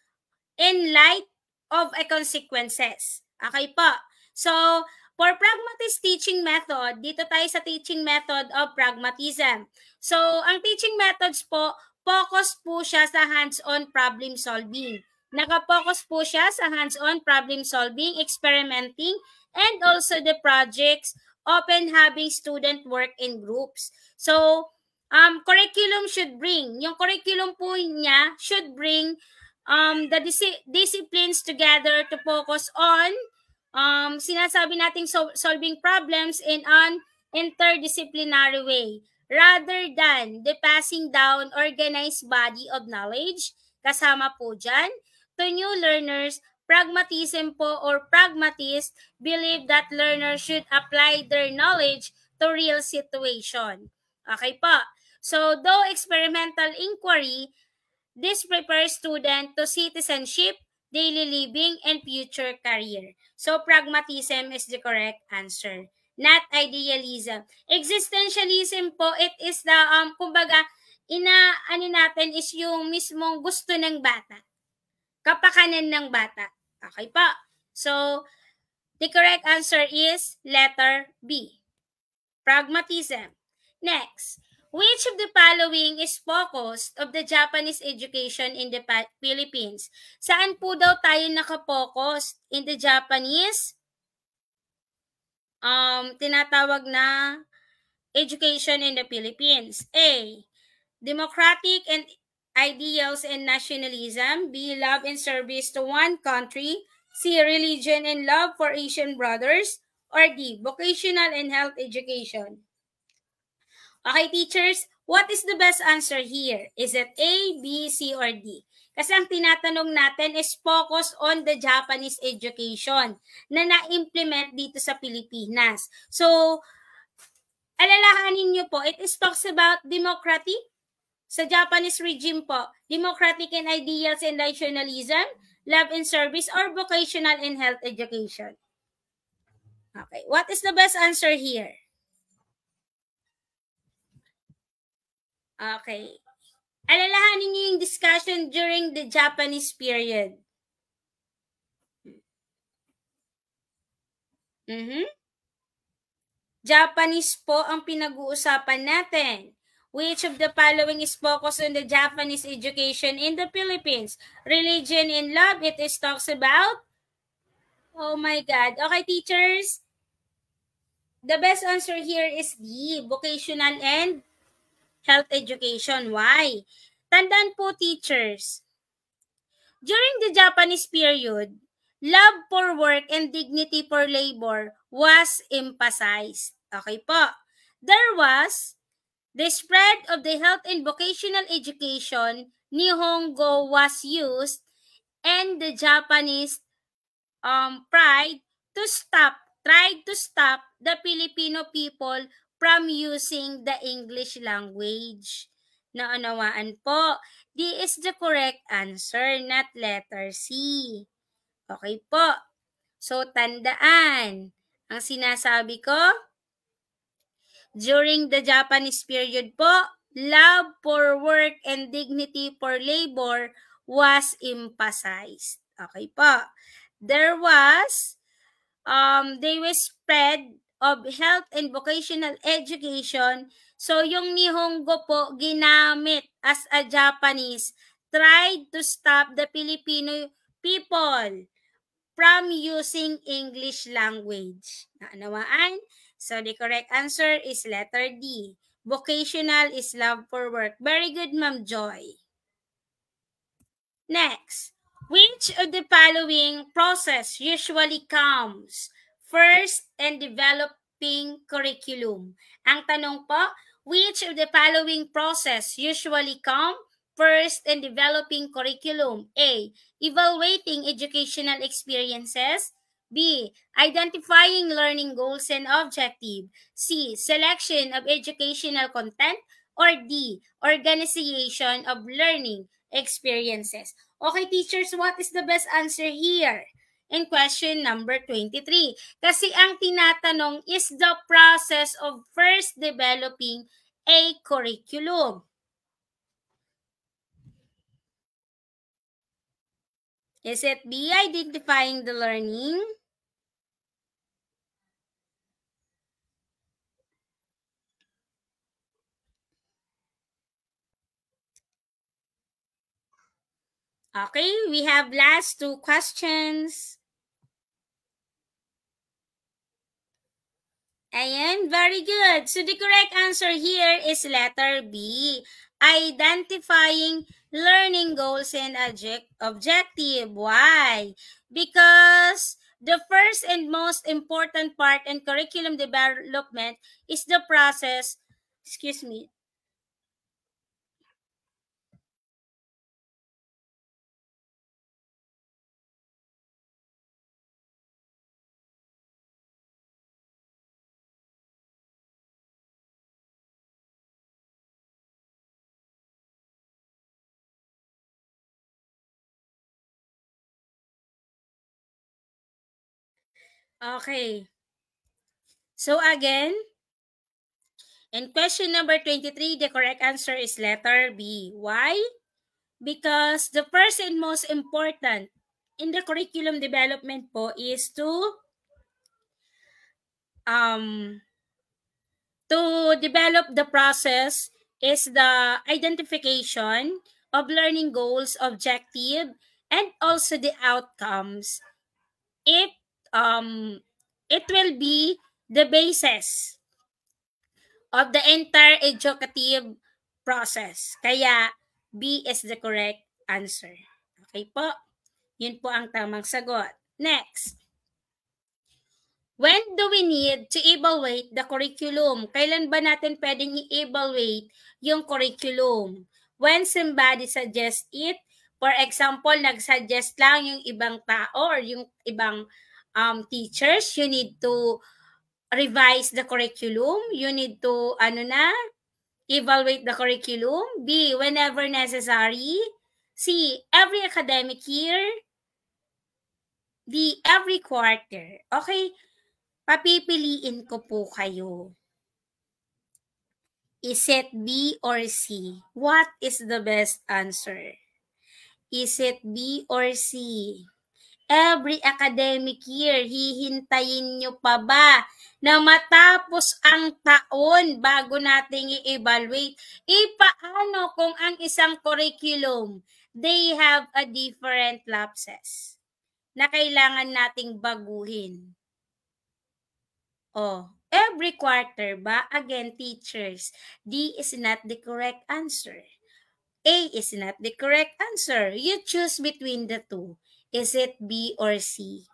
in light of a consequences. Okay po. So For pragmatist teaching method, dito tayo sa teaching method of pragmatism. So, ang teaching methods po, focus po siya sa hands-on problem solving. Nakapokus po siya sa hands-on problem solving, experimenting, and also the projects, open having student work in groups. So, um, curriculum should bring, yung curriculum po niya should bring um, the dis disciplines together to focus on um, sinasabi nating so solving problems in an interdisciplinary way rather than the passing down organized body of knowledge, kasama po dyan, to new learners, pragmatism po or pragmatist believe that learners should apply their knowledge to real situation. Okay po. So, though experimental inquiry, this prepares student to citizenship, daily living, and future career. So, pragmatism is the correct answer not idealism. Existentialism po, it is the, um, kumbaga, ina, ano natin is yung mismong gusto ng bata. Kapakanan ng bata. Okay po. So, the correct answer is letter B. Pragmatism. Next, which of the following is focused of the Japanese education in the Philippines? Saan po daw tayo nakapokus in the Japanese um, tinatawag na education in the Philippines? A. Democratic and ideals and nationalism. B. Love and service to one country. C. Religion and love for Asian brothers. Or D. Vocational and health education. Okay, teachers, what is the best answer here? Is it A, B, C, or D? Kasi ang tinatanong natin is focus on the Japanese education na na-implement dito sa Pilipinas. So, alalahanin niyo po, it is talks about democracy sa Japanese regime po, democratic and ideals and nationalism, love and service, or vocational and health education. Okay, what is the best answer here? Okay, alalahanin niyo yung discussion during the Japanese period. Mm-hmm. Japanese po ang pinag-uusapan natin. Which of the following is focused on the Japanese education in the Philippines? Religion and love, it is talks about? Oh my God. Okay, teachers. The best answer here is D, vocational and health education. Why? Tandaan po teachers, during the Japanese period, love for work and dignity for labor was emphasized. Okay po. There was the spread of the health and vocational education, Nihongo was used, and the Japanese um, pride to stop, tried to stop the Filipino people from using the English language. Naunawaan po, D is the correct answer, not letter C. Okay po. So, tandaan. Ang sinasabi ko, during the Japanese period po, love for work and dignity for labor was emphasized. Okay po. There was, um, they were spread of Health and Vocational Education. So yung Nihongo po ginamit as a Japanese tried to stop the Filipino people from using English language. Naanawaan? So the correct answer is letter D. Vocational is love for work. Very good, Ma'am Joy. Next, which of the following process usually comes First and developing curriculum. Ang tanong po, which of the following process usually come first in developing curriculum? A. Evaluating educational experiences. B. Identifying learning goals and objectives. C. Selection of educational content. Or D. Organization of learning experiences. Okay, teachers, what is the best answer here? in question number 23. Kasi ang tinatanong is the process of first developing a curriculum. Is it B, identifying the learning? Okay, we have last two questions. Ayan, very good. So the correct answer here is letter B. Identifying learning goals and objective. Why? Because the first and most important part in curriculum development is the process, excuse me, Okay. So again, in question number 23, the correct answer is letter B. Why? Because the first and most important in the curriculum development po is to um to develop the process is the identification of learning goals, objective, and also the outcomes. If um, it will be the basis of the entire educative process. Kaya, B is the correct answer. Okay po? Yun po ang tamang sagot. Next. When do we need to evaluate the curriculum? Kailan ba natin pwedeng i-evaluate yung curriculum? When somebody suggests it, for example, nag-suggest lang yung ibang tao or yung ibang um, teachers, you need to revise the curriculum, you need to, ano na, evaluate the curriculum. B, whenever necessary. C, every academic year. D, every quarter. Okay? Papipiliin ko po kayo. Is it B or C? What is the best answer? Is it B or C? every academic year, hihintayin nyo pa ba na matapos ang taon bago nating i-evaluate? Ipaano kung ang isang curriculum, they have a different lapses na kailangan nating baguhin? Oh, every quarter ba? Again, teachers, D is not the correct answer. A is not the correct answer. You choose between the two. Is it B or C?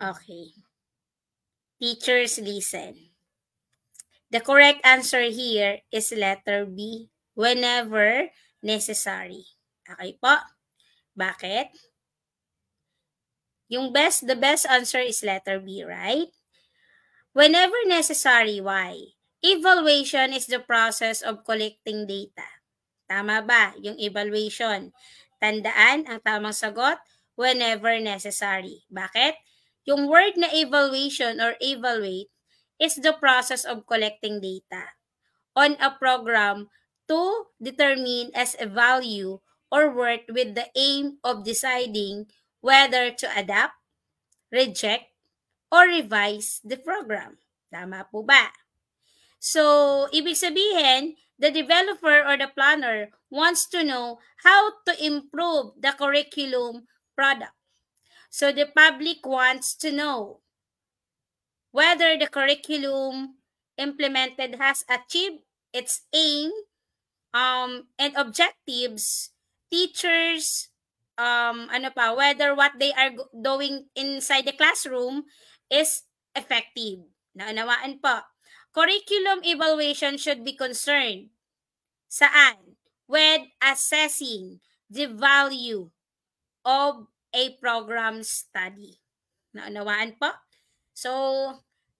Okay. Teachers, listen. The correct answer here is letter B, whenever necessary. Okay po? Bakit? Yung best, the best answer is letter B, right? Whenever necessary, why? Evaluation is the process of collecting data. Tama ba yung evaluation? Tandaan ang tamang sagot, whenever necessary. Bakit? Yung word na evaluation or evaluate is the process of collecting data on a program to determine as a value or worked with the aim of deciding whether to adapt, reject, or revise the program. Tama po ba? So, ibig sabihin, the developer or the planner wants to know how to improve the curriculum product. So, the public wants to know whether the curriculum implemented has achieved its aim um, and objectives teachers um ano pa whether what they are doing inside the classroom is effective. Naunawaan po. Curriculum evaluation should be concerned. Saan? With assessing the value of a program study. Naunawaan po? So,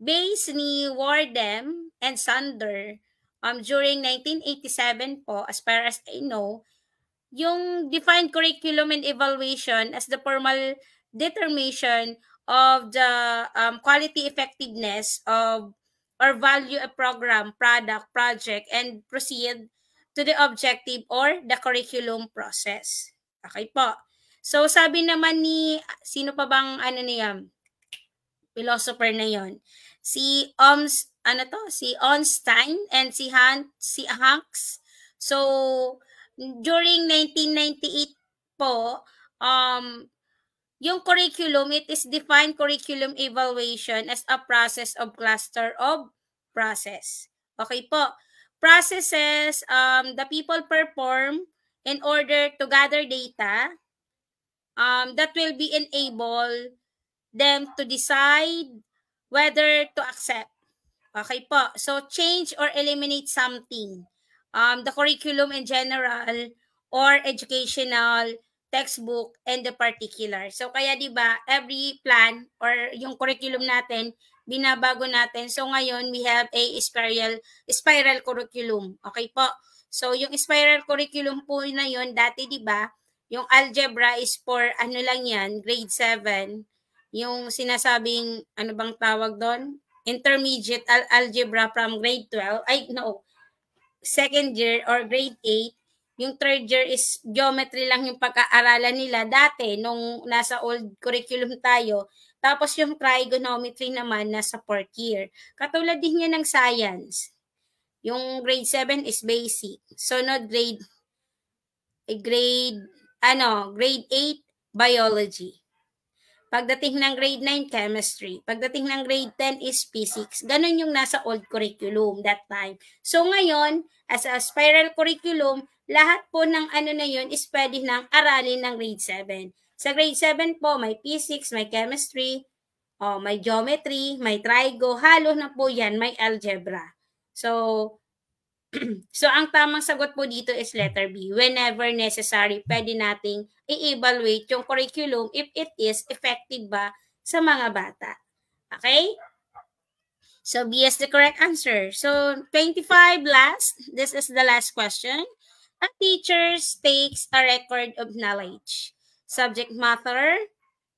based ni Wardem and Sander um, during 1987 po, as far as I know, yung defined curriculum and evaluation as the formal determination of the um, quality effectiveness of or value a program, product, project, and proceed to the objective or the curriculum process. Okay po. So sabi naman ni, sino pa bang ano niya, philosopher na yon Si Oms, ano to? Si Onstein and si Han, si Hanks. So, during 1998 po, um, yung curriculum, it is defined curriculum evaluation as a process of cluster of process. Okay po. Processes um, the people perform in order to gather data um, that will be enable them to decide whether to accept. Okay po. So, change or eliminate something um, the curriculum in general or educational textbook and the particular. So kaya 'di ba, every plan or yung curriculum natin binabago natin. So ngayon we have a spiral spiral curriculum. Okay po. So yung spiral curriculum po na yon dati 'di ba, yung algebra is for ano lang 'yan, grade 7. Yung sinasabing ano bang tawag doon? Intermediate al- algebra from grade 12. Ay no, second year or grade 8, yung third year is geometry lang yung pag-aaralan nila dati nung nasa old curriculum tayo. Tapos yung trigonometry naman nasa fourth year. Katulad din niya ng science. Yung grade 7 is basic. So not grade eh, grade ano, grade 8 biology. Pagdating ng grade 9, chemistry. Pagdating ng grade 10 is physics. Ganon yung nasa old curriculum that time. So ngayon, as a spiral curriculum, lahat po ng ano na yun is pwede nang aralin ng grade 7. Sa grade 7 po, may physics, may chemistry, oh, may geometry, may trigo, halo na po yan, may algebra. So, so, ang tamang sagot po dito is letter B. Whenever necessary, pwede nating i-evaluate yung curriculum if it is effective ba sa mga bata. Okay? So, B is the correct answer. So, 25 last. This is the last question. A teacher takes a record of knowledge, subject matter,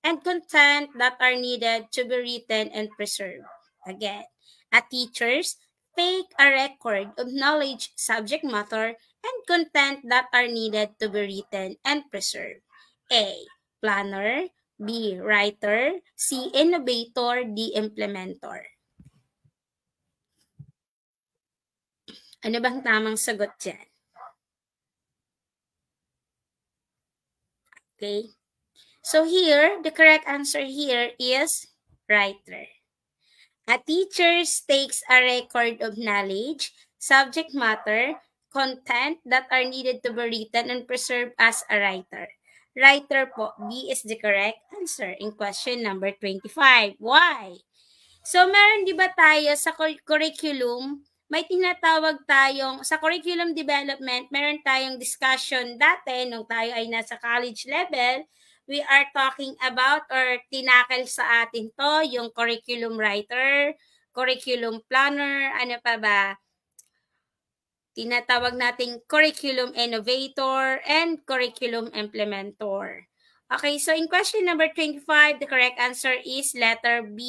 and content that are needed to be written and preserved. Again, a teacher's make a record of knowledge, subject matter, and content that are needed to be written and preserved. A. Planner B. Writer C. Innovator D. Implementer Ano bang tamang sagot dyan? Okay. So here, the correct answer here is writer. A teacher takes a record of knowledge, subject matter, content that are needed to be written and preserved as a writer. Writer po, B is the correct answer in question number 25. Why? So, meron di ba tayo sa curriculum, may tinatawag tayong, sa curriculum development, meron tayong discussion dati nung tayo ay nasa college level, we are talking about or tinakal sa atin to, yung curriculum writer, curriculum planner, ano pa ba? Tinatawag nating curriculum innovator and curriculum implementor. Okay, so in question number 25, the correct answer is letter B.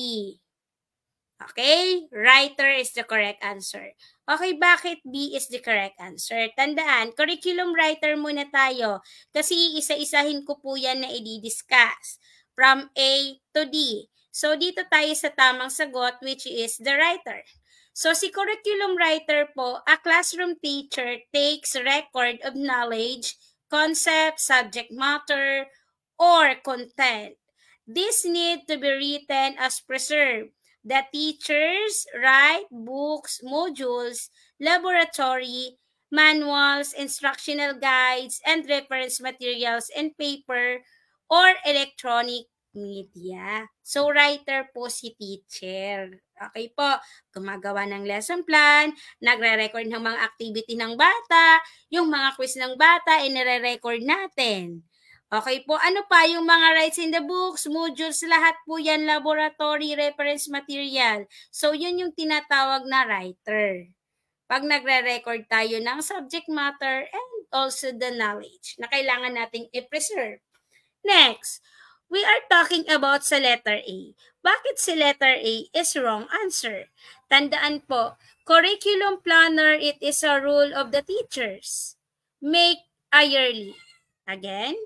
Okay? Writer is the correct answer. Okay, bakit B is the correct answer? Tandaan, curriculum writer muna tayo kasi isa-isahin ko po yan na i-discuss from A to D. So, dito tayo sa tamang sagot which is the writer. So, si curriculum writer po, a classroom teacher takes record of knowledge, concept, subject matter, or content. This need to be written as preserved The teachers write books, modules, laboratory, manuals, instructional guides, and reference materials and paper or electronic media. So, writer po si teacher. Okay po, gumagawa ng lesson plan, nagre-record ng mga activity ng bata, yung mga quiz ng bata, inire-record natin. Okay po, ano pa yung mga rights in the books, modules, lahat po yan, laboratory, reference material. So, yun yung tinatawag na writer. Pag nagre-record tayo ng subject matter and also the knowledge na kailangan nating i-preserve. Next, we are talking about sa letter A. Bakit si letter A is wrong answer? Tandaan po, curriculum planner, it is a rule of the teachers. Make a yearly. Again,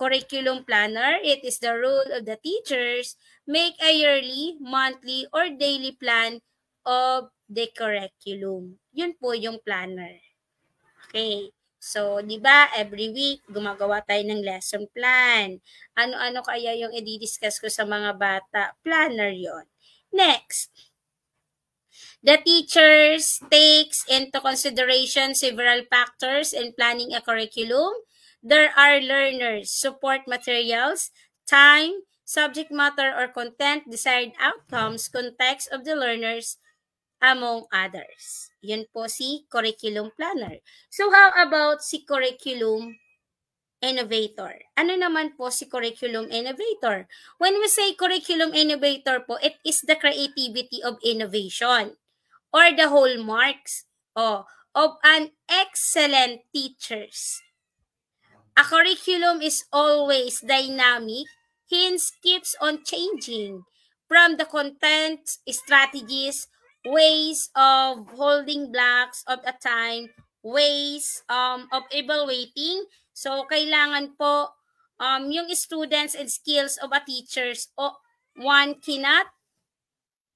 Curriculum planner, it is the rule of the teachers make a yearly, monthly, or daily plan of the curriculum. Yun po yung planner. Okay. So, di ba, every week, gumagawa tayo ng lesson plan. Ano-ano kaya yung i-discuss ko sa mga bata? Planner yon. Next, the teachers takes into consideration several factors in planning a curriculum There are learners, support materials, time, subject matter or content, desired outcomes, context of the learners, among others. Yun po si curriculum planner. So how about si curriculum innovator? Ano naman po si curriculum innovator? When we say curriculum innovator po, it is the creativity of innovation or the hallmarks oh, of an excellent teachers A curriculum is always dynamic, hence keeps on changing from the content, strategies, ways of holding blocks of a time, ways um, of evaluating. So, kailangan po um, yung students and skills of a teachers o one cannot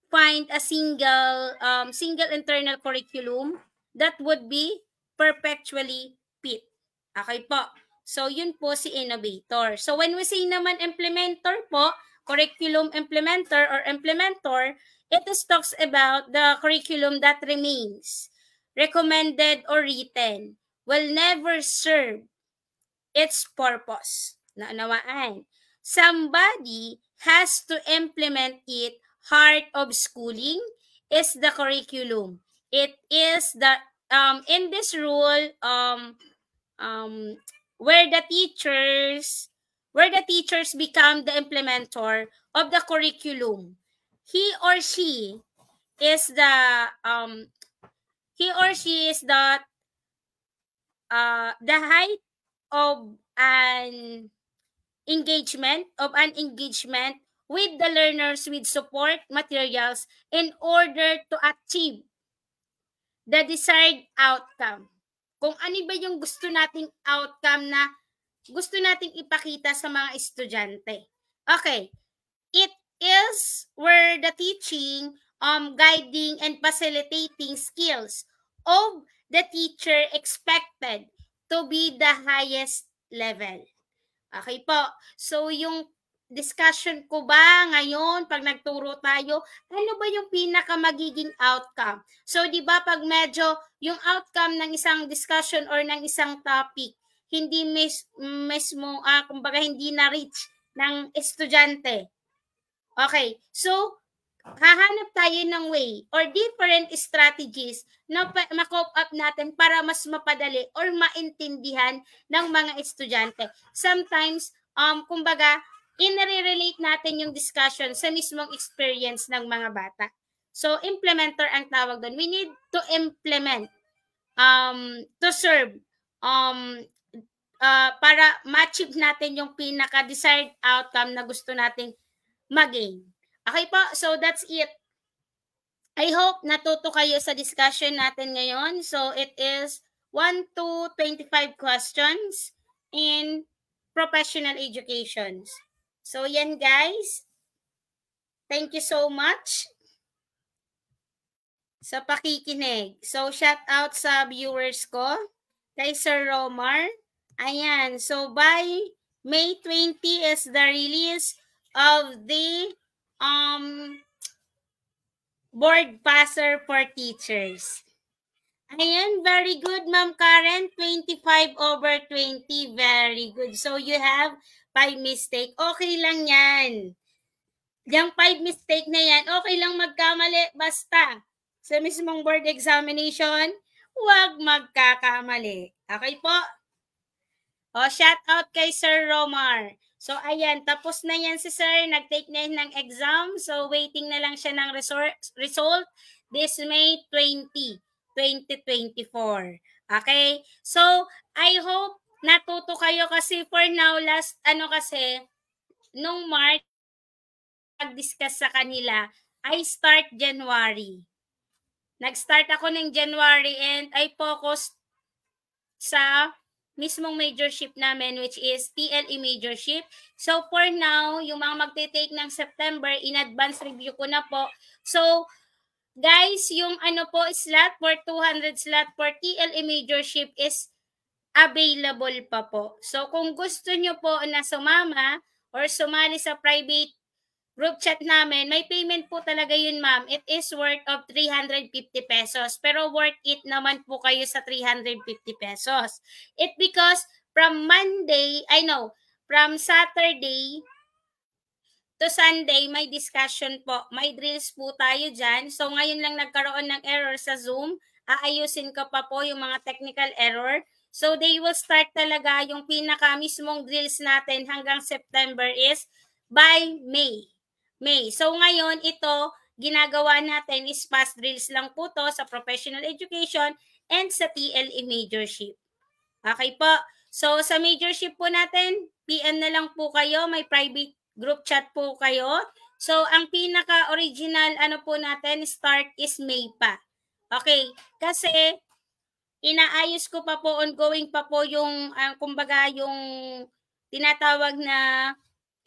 find a single um, single internal curriculum that would be perpetually fit. Okay po. So, yun po si innovator. So, when we say naman implementer po, curriculum implementer or implementor, it is talks about the curriculum that remains, recommended or written, will never serve its purpose. Naunawaan. Somebody has to implement it. Heart of schooling is the curriculum. It is the, um, in this rule, um, um, where the teachers where the teachers become the implementer of the curriculum. He or she is the um he or she is the uh the height of an engagement of an engagement with the learners with support materials in order to achieve the desired outcome kung ano ba yung gusto nating outcome na gusto nating ipakita sa mga estudyante. Okay. It is where the teaching, um, guiding, and facilitating skills of the teacher expected to be the highest level. Okay po. So, yung discussion ko ba ngayon pag nagturo tayo, ano ba yung pinaka magiging outcome? So 'di ba pag medyo yung outcome ng isang discussion or ng isang topic hindi mis mismo ah, kumbaga hindi na reach ng estudyante. Okay. So hahanap tayo ng way or different strategies na ma-cope up natin para mas mapadali or maintindihan ng mga estudyante. Sometimes um kumbaga inare-relate natin yung discussion sa mismong experience ng mga bata. So, implementer ang tawag doon. We need to implement um, to serve um, uh, para ma-achieve natin yung pinaka-desired outcome na gusto nating maging. Okay po, so that's it. I hope natuto kayo sa discussion natin ngayon. So it is 1 to 25 questions in professional educations. So, yan guys. Thank you so much sa pakikinig. So, shout out sa viewers ko. Kay Sir Romar. Ayan. So, by May 20 is the release of the um, board passer for teachers. Ayan, very good, Ma'am Karen. 25 over 20. Very good. So you have five mistake, okay lang yan. Yung five mistake na yan, okay lang magkamali. Basta sa mismong board examination, huwag magkakamali. Okay po? O, shout out kay Sir Romar. So, ayan, tapos na yan si Sir. Nag-take na ng exam. So, waiting na lang siya ng result this May 20, 2024. Okay? So, I hope natuto kayo kasi for now, last, ano kasi, nung March, pag-discuss sa kanila, I start January. Nag-start ako ng January and I focused sa mismong majorship namin which is TLE majorship. So for now, yung mga magte-take ng September, in advance review ko na po. So guys, yung ano po slot for 200 slot for TLE majorship is available pa po. So kung gusto nyo po na sumama or sumali sa private group chat namin, may payment po talaga yun ma'am. It is worth of 350 pesos. Pero worth it naman po kayo sa 350 pesos. It because from Monday, I know, from Saturday to Sunday, may discussion po. May drills po tayo dyan. So ngayon lang nagkaroon ng error sa Zoom. Aayusin ko pa po yung mga technical error. So they will start talaga yung pinaka mismong drills natin hanggang September is by May. May. So ngayon ito ginagawa natin is past drills lang po to sa professional education and sa PLE majorship. Okay po. So sa majorship po natin, PM na lang po kayo, may private group chat po kayo. So ang pinaka original ano po natin start is May pa. Okay, kasi inaayos ko pa po, ongoing pa po yung, uh, kumbaga, yung tinatawag na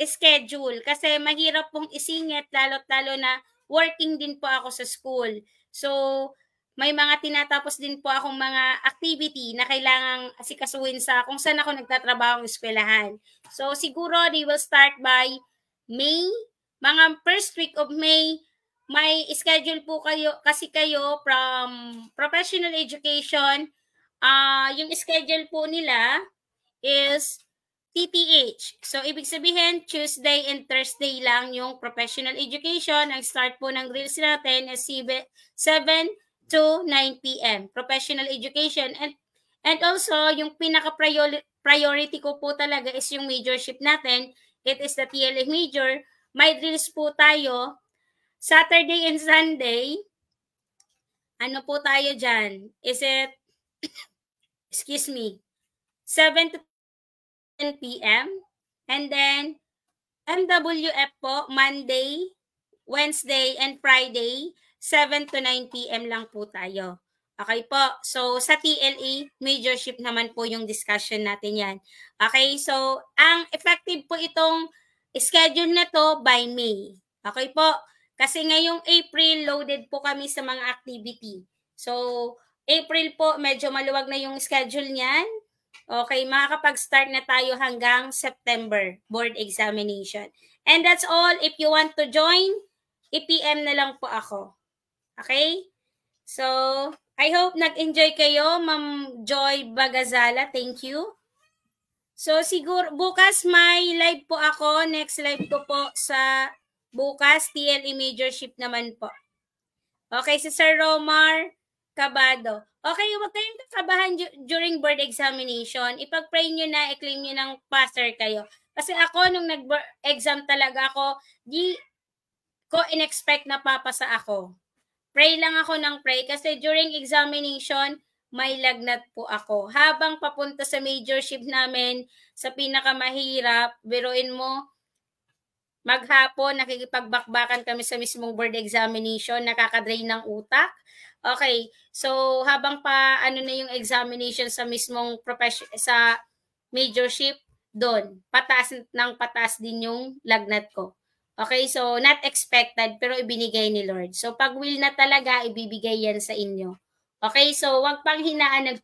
schedule. Kasi mahirap pong isingit, lalo-lalo na working din po ako sa school. So, may mga tinatapos din po akong mga activity na kailangang asikasuhin sa kung saan ako nagtatrabaho ang eskwelahan. So siguro they will start by May, mga first week of May, may schedule po kayo kasi kayo from professional education uh, yung schedule po nila is TTH. So, ibig sabihin, Tuesday and Thursday lang yung professional education. Ang start po ng drills natin is 7 to 9 p.m. Professional education. And, and also, yung pinaka-priority ko po talaga is yung majorship natin. It is the TLA major. May drills po tayo Saturday and Sunday, ano po tayo dyan? Is it, excuse me, 7 to 10 p.m. And then, MWF po, Monday, Wednesday, and Friday, 7 to 9 p.m. lang po tayo. Okay po. So, sa TLA, majorship naman po yung discussion natin yan. Okay, so, ang effective po itong schedule na to by May. Okay po. Kasi ngayong April, loaded po kami sa mga activity. So, April po, medyo maluwag na yung schedule niyan. Okay, makakapag-start na tayo hanggang September board examination. And that's all. If you want to join, i-PM na lang po ako. Okay? So, I hope nag-enjoy kayo, Ma'am Joy Bagazala. Thank you. So, siguro, bukas may live po ako. Next live ko po sa Bukas, TLE majorship naman po. Okay, si Sir Romar Cabado. Okay, huwag kayong kakabahan during board examination. Ipag-pray nyo na, i-claim nyo ng passer kayo. Kasi ako, nung nag-exam talaga ako, di ko in-expect na papasa ako. Pray lang ako ng pray kasi during examination, may lagnat po ako. Habang papunta sa majorship namin, sa pinakamahirap, biruin mo, Maghapon, nakikipagbakbakan kami sa mismong board examination, nakakadrain ng utak. Okay, so habang pa ano na yung examination sa mismong profession, sa majorship, doon, pataas ng pataas din yung lagnat ko. Okay, so not expected pero ibinigay ni Lord. So pag will na talaga, ibibigay yan sa inyo. Okay, so wag pang hinaan ng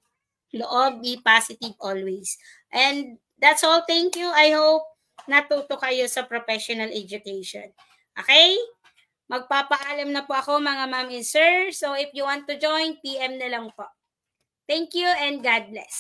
loob, be positive always. And that's all. Thank you. I hope natuto kayo sa professional education. Okay? Magpapaalam na po ako mga ma'am and sir. So if you want to join, PM na lang po. Thank you and God bless.